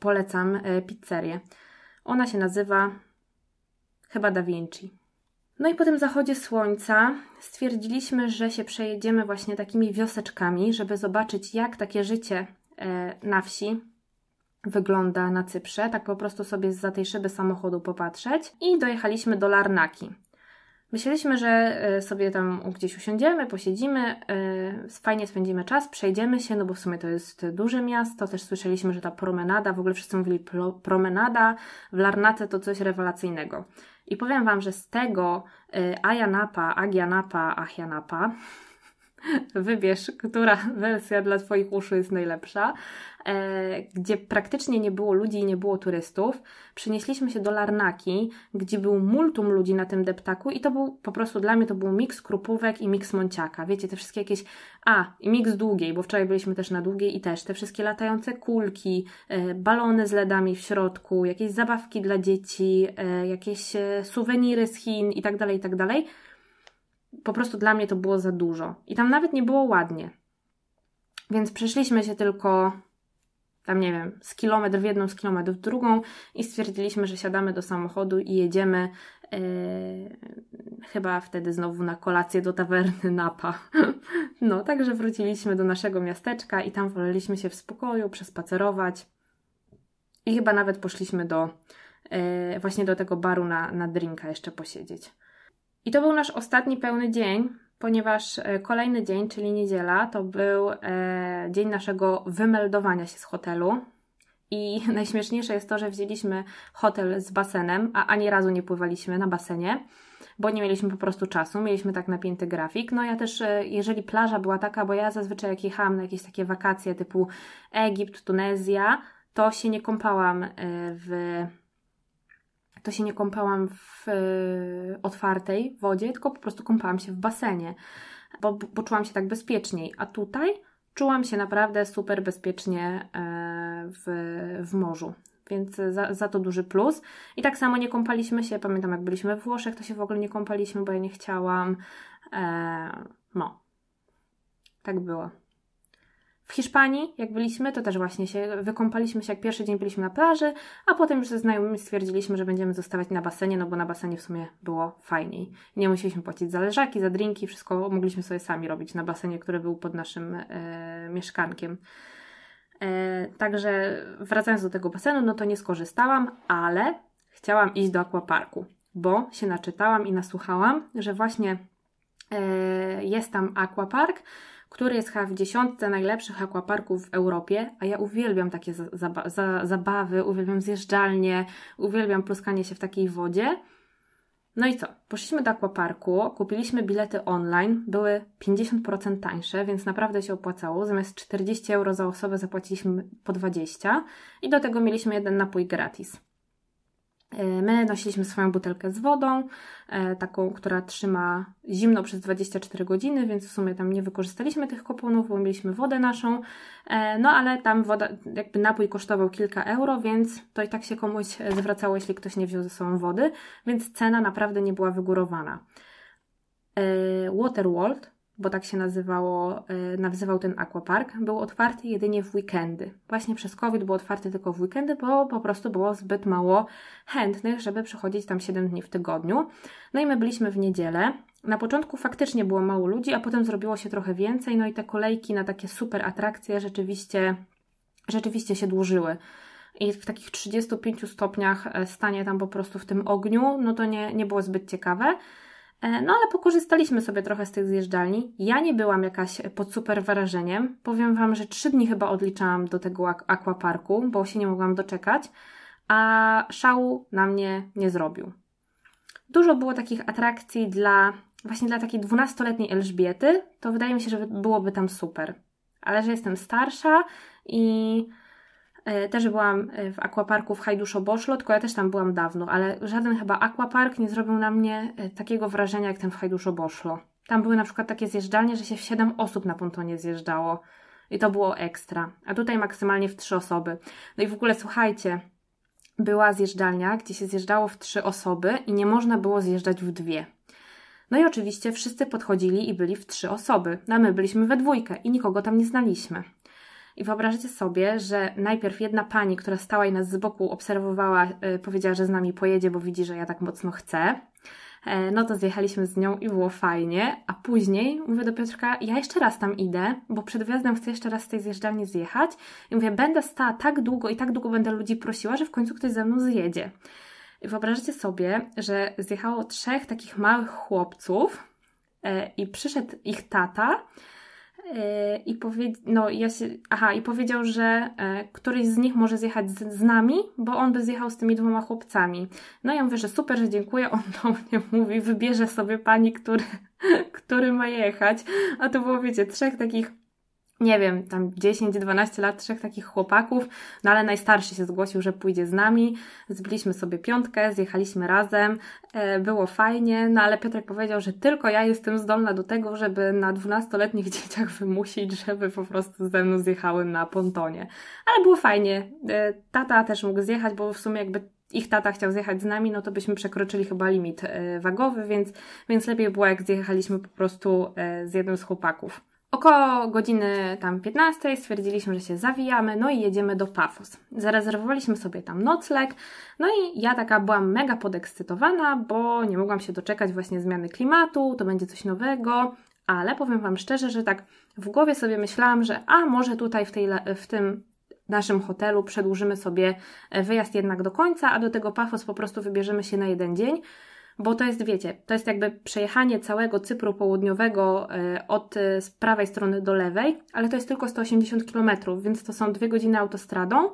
[SPEAKER 1] polecam e, pizzerię. Ona się nazywa chyba Da Vinci. No i po tym zachodzie słońca stwierdziliśmy, że się przejedziemy właśnie takimi wioseczkami, żeby zobaczyć, jak takie życie e, na wsi wygląda na Cyprze. Tak po prostu sobie za tej szyby samochodu popatrzeć. I dojechaliśmy do Larnaki. Myśleliśmy, że e, sobie tam gdzieś usiądziemy, posiedzimy, e, fajnie spędzimy czas, przejdziemy się, no bo w sumie to jest duże miasto. Też słyszeliśmy, że ta promenada, w ogóle wszyscy mówili promenada, w Larnace to coś rewelacyjnego. I powiem Wam, że z tego y, Ayanapa, Agyanapa, Ahyanapa Wybierz, która wersja dla Twoich uszu jest najlepsza. E, gdzie praktycznie nie było ludzi i nie było turystów, przenieśliśmy się do Larnaki, gdzie był multum ludzi na tym deptaku i to był po prostu dla mnie to był miks krupówek i miks mąciaka. Wiecie, te wszystkie jakieś. A, i miks długiej, bo wczoraj byliśmy też na długiej i też te wszystkie latające kulki, e, balony z ledami w środku, jakieś zabawki dla dzieci, e, jakieś e, suweniry z Chin i tak dalej, i tak dalej po prostu dla mnie to było za dużo. I tam nawet nie było ładnie. Więc przeszliśmy się tylko, tam nie wiem, z kilometr w jedną, z kilometrów w drugą i stwierdziliśmy, że siadamy do samochodu i jedziemy yy, chyba wtedy znowu na kolację do tawerny Napa. no, także wróciliśmy do naszego miasteczka i tam woleliśmy się w spokoju przespacerować. I chyba nawet poszliśmy do, yy, właśnie do tego baru na, na drinka jeszcze posiedzieć. I to był nasz ostatni pełny dzień, ponieważ e, kolejny dzień, czyli niedziela, to był e, dzień naszego wymeldowania się z hotelu. I najśmieszniejsze jest to, że wzięliśmy hotel z basenem, a ani razu nie pływaliśmy na basenie, bo nie mieliśmy po prostu czasu, mieliśmy tak napięty grafik. No ja też, e, jeżeli plaża była taka, bo ja zazwyczaj jak jechałam na jakieś takie wakacje typu Egipt, Tunezja, to się nie kąpałam w to się nie kąpałam w e, otwartej wodzie, tylko po prostu kąpałam się w basenie, bo, czułam się tak bezpieczniej. A tutaj czułam się naprawdę super bezpiecznie e, w, w morzu. Więc za, za, to duży plus. I tak samo nie kąpaliśmy się. Pamiętam, jak byliśmy w Włoszech, to się w ogóle nie kąpaliśmy, bo ja nie chciałam. E, no, tak było. W Hiszpanii, jak byliśmy, to też właśnie się wykąpaliśmy się, jak pierwszy dzień byliśmy na plaży, a potem już ze znajomymi stwierdziliśmy, że będziemy zostawać na basenie, no bo na basenie w sumie było fajniej. Nie musieliśmy płacić za leżaki, za drinki, wszystko mogliśmy sobie sami robić na basenie, który był pod naszym e, mieszkankiem. E, także wracając do tego basenu, no to nie skorzystałam, ale chciałam iść do aquaparku, bo się naczytałam i nasłuchałam, że właśnie e, jest tam aquapark, który jest w dziesiątce najlepszych akwaparków w Europie, a ja uwielbiam takie zaba za zabawy, uwielbiam zjeżdżalnie, uwielbiam pluskanie się w takiej wodzie. No i co? Poszliśmy do akwaparku, kupiliśmy bilety online, były 50% tańsze, więc naprawdę się opłacało. Zamiast 40 euro za osobę zapłaciliśmy po 20 i do tego mieliśmy jeden napój gratis. E, my nosiliśmy swoją butelkę z wodą, e, taką, która trzyma zimno przez 24 godziny, więc w sumie tam nie wykorzystaliśmy tych kuponów, bo mieliśmy wodę naszą, e, no ale tam woda, jakby napój kosztował kilka euro, więc to i tak się komuś zwracało, jeśli ktoś nie wziął ze sobą wody, więc cena naprawdę nie była wygórowana. Waterworld bo tak się nazywało, e, nazywał ten aquapark, był otwarty jedynie w weekendy. Właśnie przez COVID był otwarty tylko w weekendy, bo po prostu było zbyt mało chętnych, żeby przychodzić tam 7 dni w tygodniu. No i my byliśmy w niedzielę. Na początku faktycznie było mało ludzi, a potem zrobiło się trochę więcej, no i te kolejki na takie super atrakcje rzeczywiście, rzeczywiście się dłużyły i w takich 35 stopniach e, stanie tam po prostu w tym ogniu, no to nie, nie było zbyt ciekawe. E, no ale pokorzystaliśmy sobie trochę z tych zjeżdżalni. Ja nie byłam jakaś e, pod super wrażeniem. Powiem Wam, że trzy dni chyba odliczałam do tego aquaparku, bo się nie mogłam doczekać, a szału na mnie nie zrobił. Dużo było takich atrakcji dla właśnie dla takiej dwunastoletniej Elżbiety, to wydaje mi się, że byłoby tam super. Ale że jestem starsza i E, też byłam e, w aquaparku w Hajduszoboszlo, tylko ja też tam byłam dawno, ale żaden chyba aquapark nie zrobił na mnie e, takiego wrażenia jak ten w Hajduszoboszlo. Tam były na przykład takie zjeżdżalnie, że się w 7 osób na pontonie zjeżdżało i to było ekstra. A tutaj maksymalnie w 3 osoby. No i w ogóle słuchajcie, była zjeżdżalnia, gdzie się zjeżdżało w 3 osoby i nie można było zjeżdżać w dwie. No i oczywiście wszyscy podchodzili i byli w trzy osoby, no a my byliśmy we dwójkę i nikogo tam nie znaliśmy. I wyobraźcie sobie, że najpierw jedna pani, która stała i nas z boku obserwowała, e, powiedziała, że z nami pojedzie, bo widzi, że ja tak mocno chcę. E, no to zjechaliśmy z nią i było fajnie, a później mówię do Piotrka, ja jeszcze raz tam idę, bo przed wjazdem chcę jeszcze raz z tej zjeżdżalni zjechać i mówię, będę stała tak długo i tak długo będę ludzi prosiła, że w końcu ktoś ze mną zjedzie. I wyobraźcie sobie, że zjechało trzech takich małych chłopców e, i przyszedł ich tata, E, i, powie... no, ja się... Aha, i powiedział, że e, któryś z nich może zjechać z, z nami, bo on by zjechał z tymi dwoma chłopcami. No ja mówię, że super, że dziękuję. On do mnie mówi, wybierze sobie pani, który, który ma jechać. A to było, wiecie, trzech takich nie wiem, tam 10-12 lat, trzech takich chłopaków, no ale najstarszy się zgłosił, że pójdzie z nami. Zbiliśmy sobie piątkę, zjechaliśmy razem, e, było fajnie, no ale Piotrek powiedział, że tylko ja jestem zdolna do tego, żeby na 12-letnich dzieciach wymusić, żeby po prostu ze mną zjechały na pontonie. Ale było fajnie. E, tata też mógł zjechać, bo w sumie jakby ich tata chciał zjechać z nami, no to byśmy przekroczyli chyba limit e, wagowy, więc, więc lepiej było, jak zjechaliśmy po prostu z jednym z chłopaków. Około godziny tam 15 stwierdziliśmy, że się zawijamy, no i jedziemy do Pafos. Zarezerwowaliśmy sobie tam nocleg, no i ja taka byłam mega podekscytowana, bo nie mogłam się doczekać właśnie zmiany klimatu, to będzie coś nowego, ale powiem Wam szczerze, że tak w głowie sobie myślałam, że a może tutaj w, tej, w tym naszym hotelu przedłużymy sobie e, wyjazd jednak do końca, a do tego Pafos po prostu wybierzemy się na jeden dzień bo to jest, wiecie, to jest jakby przejechanie całego Cypru Południowego e, od e, z prawej strony do lewej, ale to jest tylko 180 km, więc to są dwie godziny autostradą.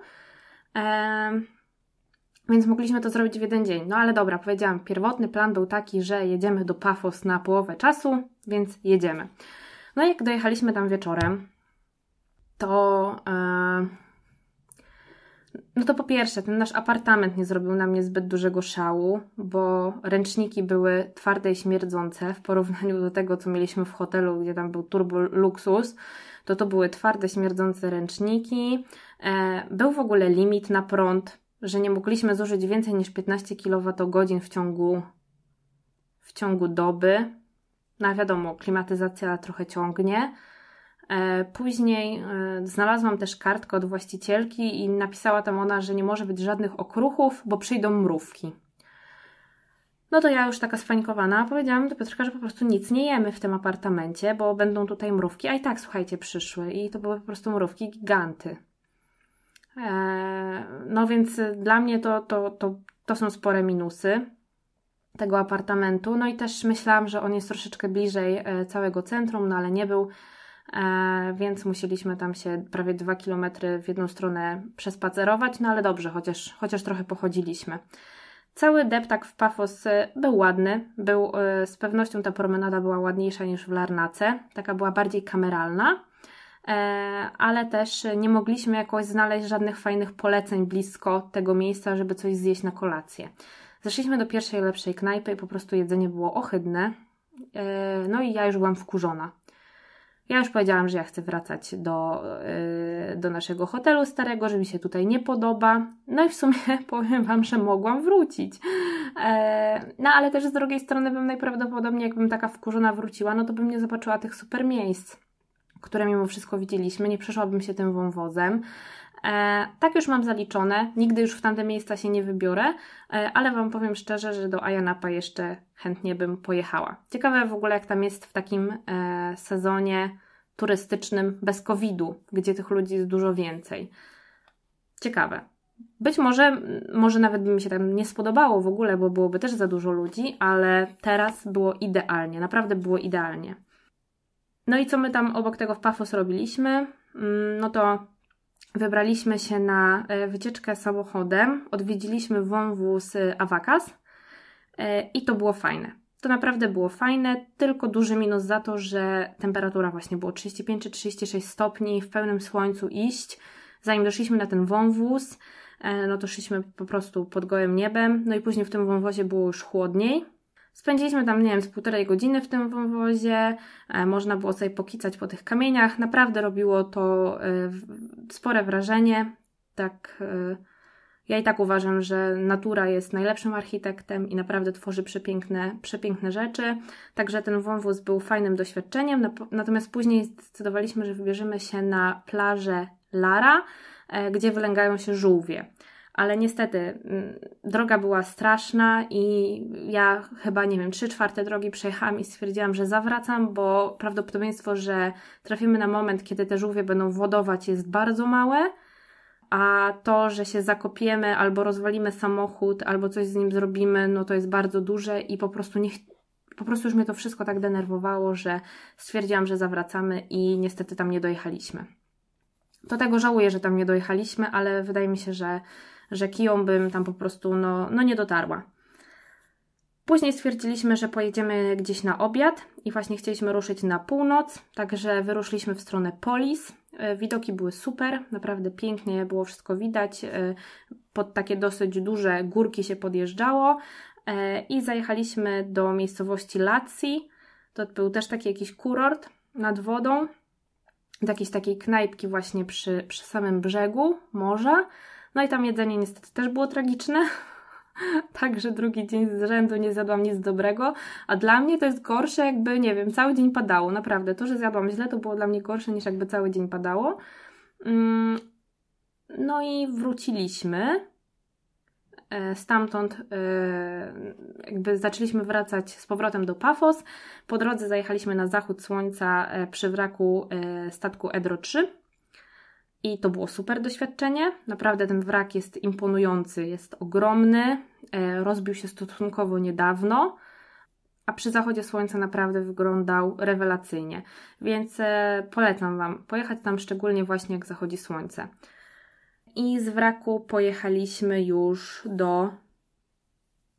[SPEAKER 1] więc mogliśmy to zrobić w jeden dzień. No ale dobra, powiedziałam, pierwotny plan był taki, że jedziemy do Pafos na połowę czasu, więc jedziemy. No i jak dojechaliśmy tam wieczorem, to. E, no to po pierwsze, ten nasz apartament nie zrobił na mnie zbyt dużego szału, bo ręczniki były twarde i śmierdzące w porównaniu do tego, co mieliśmy w hotelu, gdzie tam był turbo luksus. To to były twarde, śmierdzące ręczniki. E, był w ogóle limit na prąd, że nie mogliśmy zużyć więcej niż 15 kWh w ciągu, w ciągu doby. No wiadomo, klimatyzacja trochę ciągnie. E, później e, znalazłam też kartkę od właścicielki i napisała tam ona, że nie może być żadnych okruchów, bo przyjdą mrówki. No to ja już taka spanikowana powiedziałam do Piotrka, że po prostu nic nie jemy w tym apartamencie, bo będą tutaj mrówki, a i tak słuchajcie, przyszły i to były po prostu mrówki giganty. E, no więc dla mnie to, to, to, to są spore minusy tego apartamentu. No i też myślałam, że on jest troszeczkę bliżej całego centrum, no ale nie był. E, więc musieliśmy tam się prawie dwa kilometry w jedną stronę przespacerować, no ale dobrze, chociaż, chociaż trochę pochodziliśmy. Cały deptak w Pafos e, był ładny, był, e, z pewnością ta promenada była ładniejsza niż w Larnace, taka była bardziej kameralna, ale też nie mogliśmy jakoś znaleźć żadnych fajnych poleceń blisko tego miejsca, żeby coś zjeść na kolację. Zeszliśmy do pierwszej lepszej knajpy i po prostu jedzenie było ohydne, no i ja już byłam wkurzona. Ja już powiedziałam, że ja chcę wracać do, yy, do naszego hotelu starego, że mi się tutaj nie podoba. No i w sumie powiem Wam, że mogłam wrócić. E, no ale też z drugiej strony bym najprawdopodobniej, jakbym taka wkurzona wróciła, no to bym nie zobaczyła tych super miejsc, które mimo wszystko widzieliśmy. Nie przeszłabym się tym wąwozem. E, tak już mam zaliczone, nigdy już w tamte miejsca się nie wybiorę, e, ale Wam powiem szczerze, że do Ayanapa jeszcze chętnie bym pojechała. Ciekawe w ogóle, jak tam jest w takim e, sezonie turystycznym bez COVID-u, gdzie tych ludzi jest dużo więcej. Ciekawe. Być może, może nawet by mi się tam nie spodobało w ogóle, bo byłoby też za dużo ludzi, ale teraz było idealnie, naprawdę było idealnie. No i co my tam obok tego w Pafos robiliśmy? Mm, no to wybraliśmy się na e, wycieczkę samochodem, odwiedziliśmy wąwóz Awakas e, i to było fajne. To naprawdę było fajne, tylko duży minus za to, że temperatura właśnie było 35 czy 36 stopni, w pełnym słońcu iść. Zanim doszliśmy na ten wąwóz, e, no to szliśmy po prostu pod gołym niebem, no i później w tym wąwozie było już chłodniej. Spędziliśmy tam, nie wiem, z półtorej godziny w tym wąwozie, można było sobie pokicać po tych kamieniach, naprawdę robiło to spore wrażenie. Tak, e, ja i tak uważam, że natura jest najlepszym architektem i naprawdę tworzy przepiękne, przepiękne rzeczy. Także ten wąwóz był fajnym doświadczeniem. Natomiast później zdecydowaliśmy, że wybierzemy się na plażę Lara, e, gdzie wylęgają się żółwie ale niestety mm, droga była straszna i ja chyba, nie wiem, trzy czwarte drogi przejechałam i stwierdziłam, że zawracam, bo prawdopodobieństwo, że trafimy na moment, kiedy te żółwie będą wodować jest bardzo małe, a to, że się zakopiemy albo rozwalimy samochód, albo coś z nim zrobimy, no to jest bardzo duże i po prostu niech po prostu już mnie to wszystko tak denerwowało, że stwierdziłam, że zawracamy i niestety tam nie dojechaliśmy. Do tego żałuję, że tam nie dojechaliśmy, ale wydaje mi się, że że kiją bym tam po prostu no, no nie dotarła. Później stwierdziliśmy, że pojedziemy gdzieś na obiad i właśnie chcieliśmy ruszyć na północ, także wyruszyliśmy w stronę Polis. E, widoki były super, naprawdę pięknie było wszystko widać. E, pod takie dosyć duże górki się podjeżdżało e, i zajechaliśmy do miejscowości Lazzi. To był też taki jakiś kurort nad wodą, do jakiejś takiej knajpki właśnie przy, przy samym brzegu morza. No i tam jedzenie niestety też było tragiczne. Także drugi dzień z rzędu nie zjadłam nic dobrego, a dla mnie to jest gorsze, jakby, nie wiem, cały dzień padało, naprawdę. To, że zjadłam źle, to było dla mnie gorsze niż jakby cały dzień padało. Mm, no i wróciliśmy. E, stamtąd e, jakby zaczęliśmy wracać z powrotem do Pafos. Po drodze zajechaliśmy na zachód słońca e, przy wraku statku Edro 3 i to było super doświadczenie. Naprawdę ten wrak jest imponujący, jest ogromny. E, rozbił się stosunkowo niedawno, a przy zachodzie słońca naprawdę wyglądał rewelacyjnie. Więc e, polecam Wam pojechać tam szczególnie właśnie jak zachodzi słońce. I z wraku pojechaliśmy już do,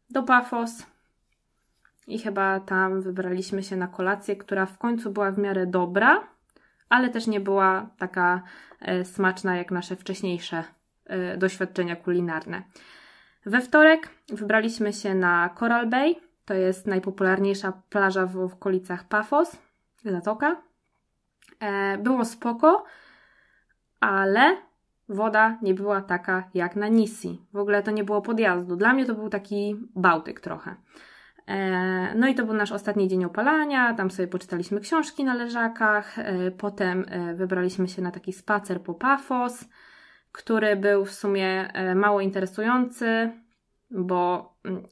[SPEAKER 1] do Pafos. I chyba tam wybraliśmy się na kolację, która w końcu była w miarę dobra ale też nie była taka e, smaczna jak nasze wcześniejsze e, doświadczenia kulinarne. We wtorek wybraliśmy się na Coral Bay, to jest najpopularniejsza plaża w okolicach Pafos, zatoka. E, było spoko, ale woda nie była taka jak na Nisi. W ogóle to nie było podjazdu. Dla mnie to był taki Bałtyk trochę. E, no i to był nasz ostatni dzień opalania, tam sobie poczytaliśmy książki na leżakach, e, potem e, wybraliśmy się na taki spacer po Pafos, który był w sumie mało interesujący, bo mm,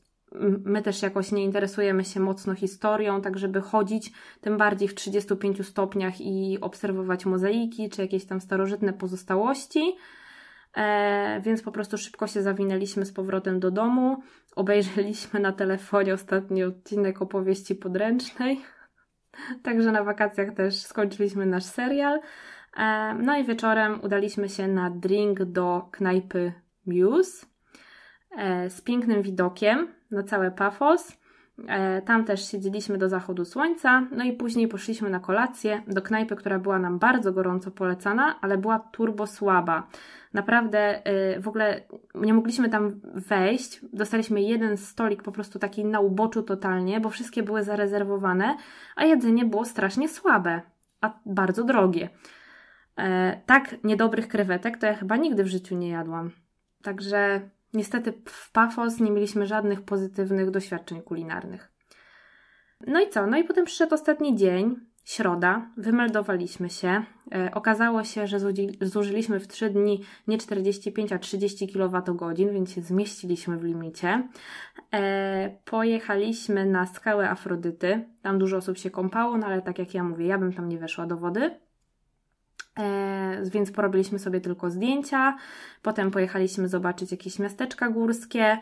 [SPEAKER 1] my też jakoś nie interesujemy się mocno historią, tak żeby chodzić tym bardziej w 35 stopniach i obserwować mozaiki czy jakieś tam starożytne pozostałości. E, więc po prostu szybko się zawinęliśmy z powrotem do domu. Obejrzeliśmy na telefonie ostatni odcinek opowieści podręcznej, także na wakacjach też skończyliśmy nasz serial. E, no i wieczorem udaliśmy się na drink do knajpy Muse e, z pięknym widokiem na całe Pafos. E, tam też siedzieliśmy do zachodu słońca, no i później poszliśmy na kolację do knajpy, która była nam bardzo gorąco polecana, ale była turbo słaba. Naprawdę y, w ogóle nie mogliśmy tam wejść. Dostaliśmy jeden stolik po prostu taki na uboczu totalnie, bo wszystkie były zarezerwowane, a jedzenie było strasznie słabe, a bardzo drogie. E, tak niedobrych krewetek to ja chyba nigdy w życiu nie jadłam. Także Niestety w Pafos nie mieliśmy żadnych pozytywnych doświadczeń kulinarnych. No i co? No i potem przyszedł ostatni dzień, środa, wymeldowaliśmy się. E, okazało się, że zużyliśmy w 3 dni nie 45, a 30 kWh, więc się zmieściliśmy w limicie. E, pojechaliśmy na skałę Afrodyty. Tam dużo osób się kąpało, no ale tak jak ja mówię, ja bym tam nie weszła do wody. E, więc porobiliśmy sobie tylko zdjęcia. Potem pojechaliśmy zobaczyć jakieś miasteczka górskie.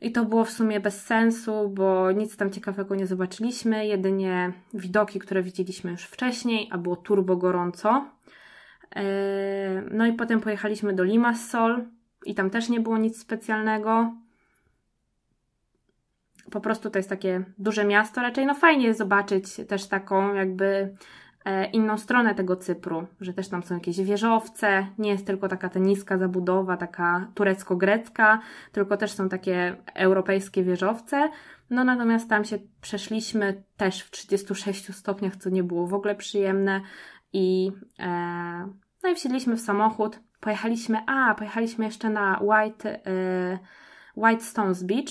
[SPEAKER 1] I to było w sumie bez sensu, bo nic tam ciekawego nie zobaczyliśmy, jedynie widoki, które widzieliśmy już wcześniej, a było turbo gorąco. E, no i potem pojechaliśmy do Limassol i tam też nie było nic specjalnego. Po prostu to jest takie duże miasto, raczej no fajnie zobaczyć też taką jakby E, inną stronę tego Cypru, że też tam są jakieś wieżowce, nie jest tylko taka ta niska zabudowa, taka turecko-grecka, tylko też są takie europejskie wieżowce. No natomiast tam się przeszliśmy też w 36 stopniach, co nie było w ogóle przyjemne i e, no i wsiedliśmy w samochód, pojechaliśmy, a pojechaliśmy jeszcze na White, e, White Stones Beach,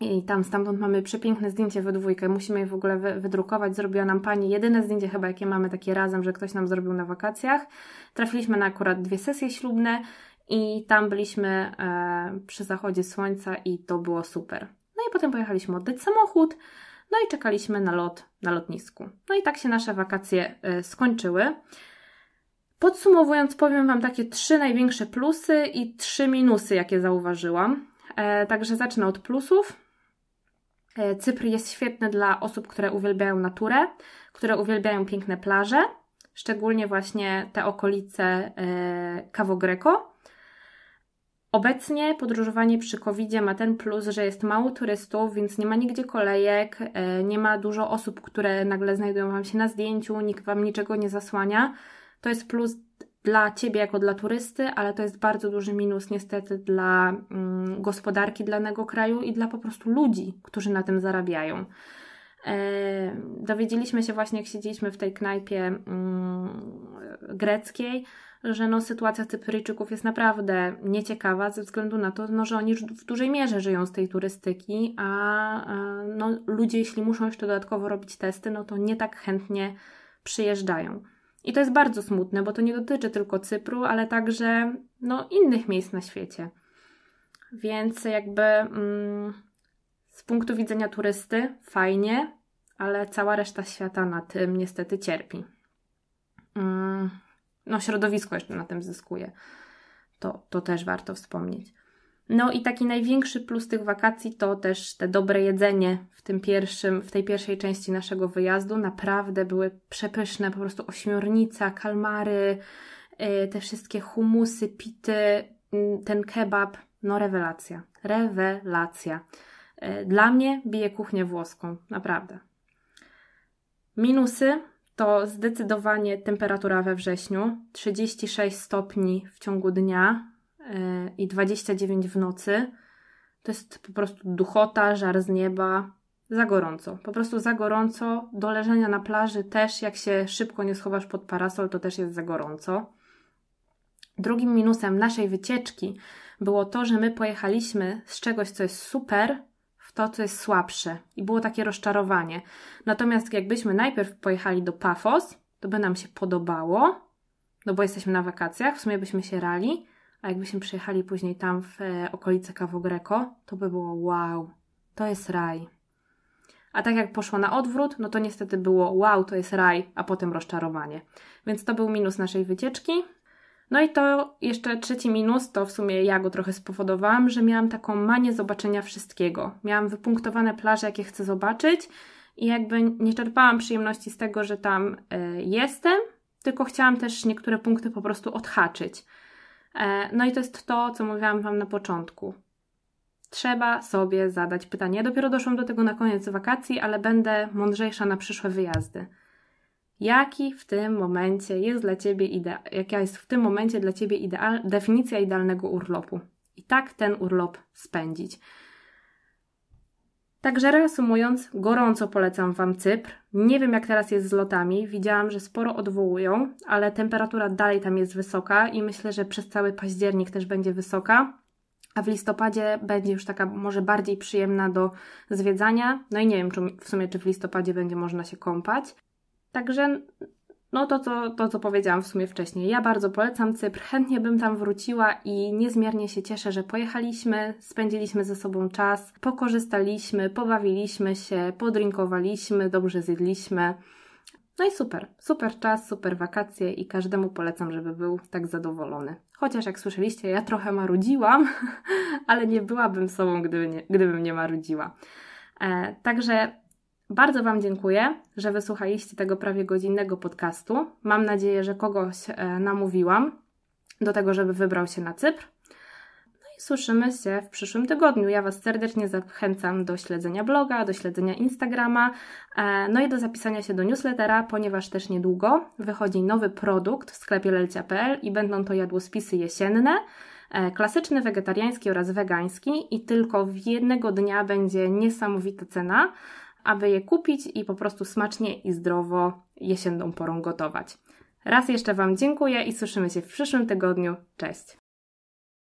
[SPEAKER 1] i tam stamtąd mamy przepiękne zdjęcie we dwójkę, musimy je w ogóle wydrukować, zrobiła nam Pani jedyne zdjęcie chyba jakie mamy takie razem, że ktoś nam zrobił na wakacjach. Trafiliśmy na akurat dwie sesje ślubne i tam byliśmy e, przy zachodzie słońca i to było super. No i potem pojechaliśmy oddać samochód, no i czekaliśmy na lot na lotnisku. No i tak się nasze wakacje e, skończyły. Podsumowując, powiem Wam takie trzy największe plusy i trzy minusy, jakie zauważyłam. E, także zacznę od plusów. E, Cypr jest świetny dla osób, które uwielbiają naturę, które uwielbiają piękne plaże, szczególnie właśnie te okolice e, Cavo Greco. Obecnie podróżowanie przy covid ma ten plus, że jest mało turystów, więc nie ma nigdzie kolejek, e, nie ma dużo osób, które nagle znajdują Wam się na zdjęciu, nikt Wam niczego nie zasłania. To jest plus dla ciebie jako dla turysty, ale to jest bardzo duży minus niestety dla mm, gospodarki danego kraju i dla po prostu ludzi, którzy na tym zarabiają. E, dowiedzieliśmy się właśnie, jak siedzieliśmy w tej knajpie mm, greckiej, że no, sytuacja Cypryjczyków jest naprawdę nieciekawa ze względu na to, no, że oni w dużej mierze żyją z tej turystyki, a, a no, ludzie, jeśli muszą jeszcze dodatkowo robić testy, no to nie tak chętnie przyjeżdżają. I to jest bardzo smutne, bo to nie dotyczy tylko Cypru, ale także no, innych miejsc na świecie. Więc jakby mm, z punktu widzenia turysty fajnie, ale cała reszta świata na tym niestety cierpi. Mm, no, środowisko jeszcze na tym zyskuje. To, to też warto wspomnieć. No i taki największy plus tych wakacji to też te dobre jedzenie w tym pierwszym, w tej pierwszej części naszego wyjazdu. Naprawdę były przepyszne, po prostu ośmiornica, kalmary, y, te wszystkie humusy, pity, mm, ten kebab. No rewelacja, rewelacja. Y, dla mnie bije kuchnię włoską, naprawdę. Minusy to zdecydowanie temperatura we wrześniu, 36 stopni w ciągu dnia, E, i 29 w nocy. To jest po prostu duchota, żar z nieba, za gorąco. Po prostu za gorąco. Do leżenia na plaży też, jak się szybko nie schowasz pod parasol, to też jest za gorąco. Drugim minusem naszej wycieczki było to, że my pojechaliśmy z czegoś, co jest super, w to, co jest słabsze. I było takie rozczarowanie. Natomiast jakbyśmy najpierw pojechali do Pafos, to by nam się podobało, no bo jesteśmy na wakacjach, w sumie byśmy się rali, a jakbyśmy przyjechali później tam w e, okolice Cavo Greco, to by było wow, to jest raj. A tak jak poszło na odwrót, no to niestety było wow, to jest raj, a potem rozczarowanie. Więc to był minus naszej wycieczki. No i to jeszcze trzeci minus, to w sumie ja go trochę spowodowałam, że miałam taką manię zobaczenia wszystkiego. Miałam wypunktowane plaże, jakie chcę zobaczyć i jakby nie czerpałam przyjemności z tego, że tam y, jestem, tylko chciałam też niektóre punkty po prostu odhaczyć. E, no i to jest to, co mówiłam Wam na początku. Trzeba sobie zadać pytanie. Ja dopiero doszłam do tego na koniec wakacji, ale będę mądrzejsza na przyszłe wyjazdy. Jaki w tym momencie jest dla Ciebie idea, jaka jest w tym momencie dla Ciebie ideal, definicja idealnego urlopu? I tak ten urlop spędzić. Także reasumując, gorąco polecam Wam Cypr. Nie wiem jak teraz jest z lotami, widziałam, że sporo odwołują, ale temperatura dalej tam jest wysoka i myślę, że przez cały październik też będzie wysoka, a w listopadzie będzie już taka może bardziej przyjemna do zwiedzania. No i nie wiem czy w sumie, czy w listopadzie będzie można się kąpać. Także no to, to, to, co powiedziałam w sumie wcześniej. Ja bardzo polecam Cypr, chętnie bym tam wróciła i niezmiernie się cieszę, że pojechaliśmy, spędziliśmy ze sobą czas, pokorzystaliśmy, pobawiliśmy się, podrinkowaliśmy, dobrze zjedliśmy. No i super, super czas, super wakacje i każdemu polecam, żeby był tak zadowolony. Chociaż jak słyszeliście, ja trochę marudziłam, ale nie byłabym sobą, gdyby nie, gdybym nie marudziła. E, także bardzo Wam dziękuję, że wysłuchaliście tego prawie godzinnego podcastu. Mam nadzieję, że kogoś e, namówiłam do tego, żeby wybrał się na Cypr. No i słyszymy się w przyszłym tygodniu. Ja Was serdecznie zachęcam do śledzenia bloga, do śledzenia Instagrama, e, no i do zapisania się do newslettera, ponieważ też niedługo wychodzi nowy produkt w sklepie lelcia.pl i będą to jadłospisy jesienne e, klasyczny, wegetariański oraz wegański i tylko w jednego dnia będzie niesamowita cena aby je kupić i po prostu smacznie i zdrowo jesienną porą gotować. Raz jeszcze Wam dziękuję i słyszymy się w przyszłym tygodniu. Cześć!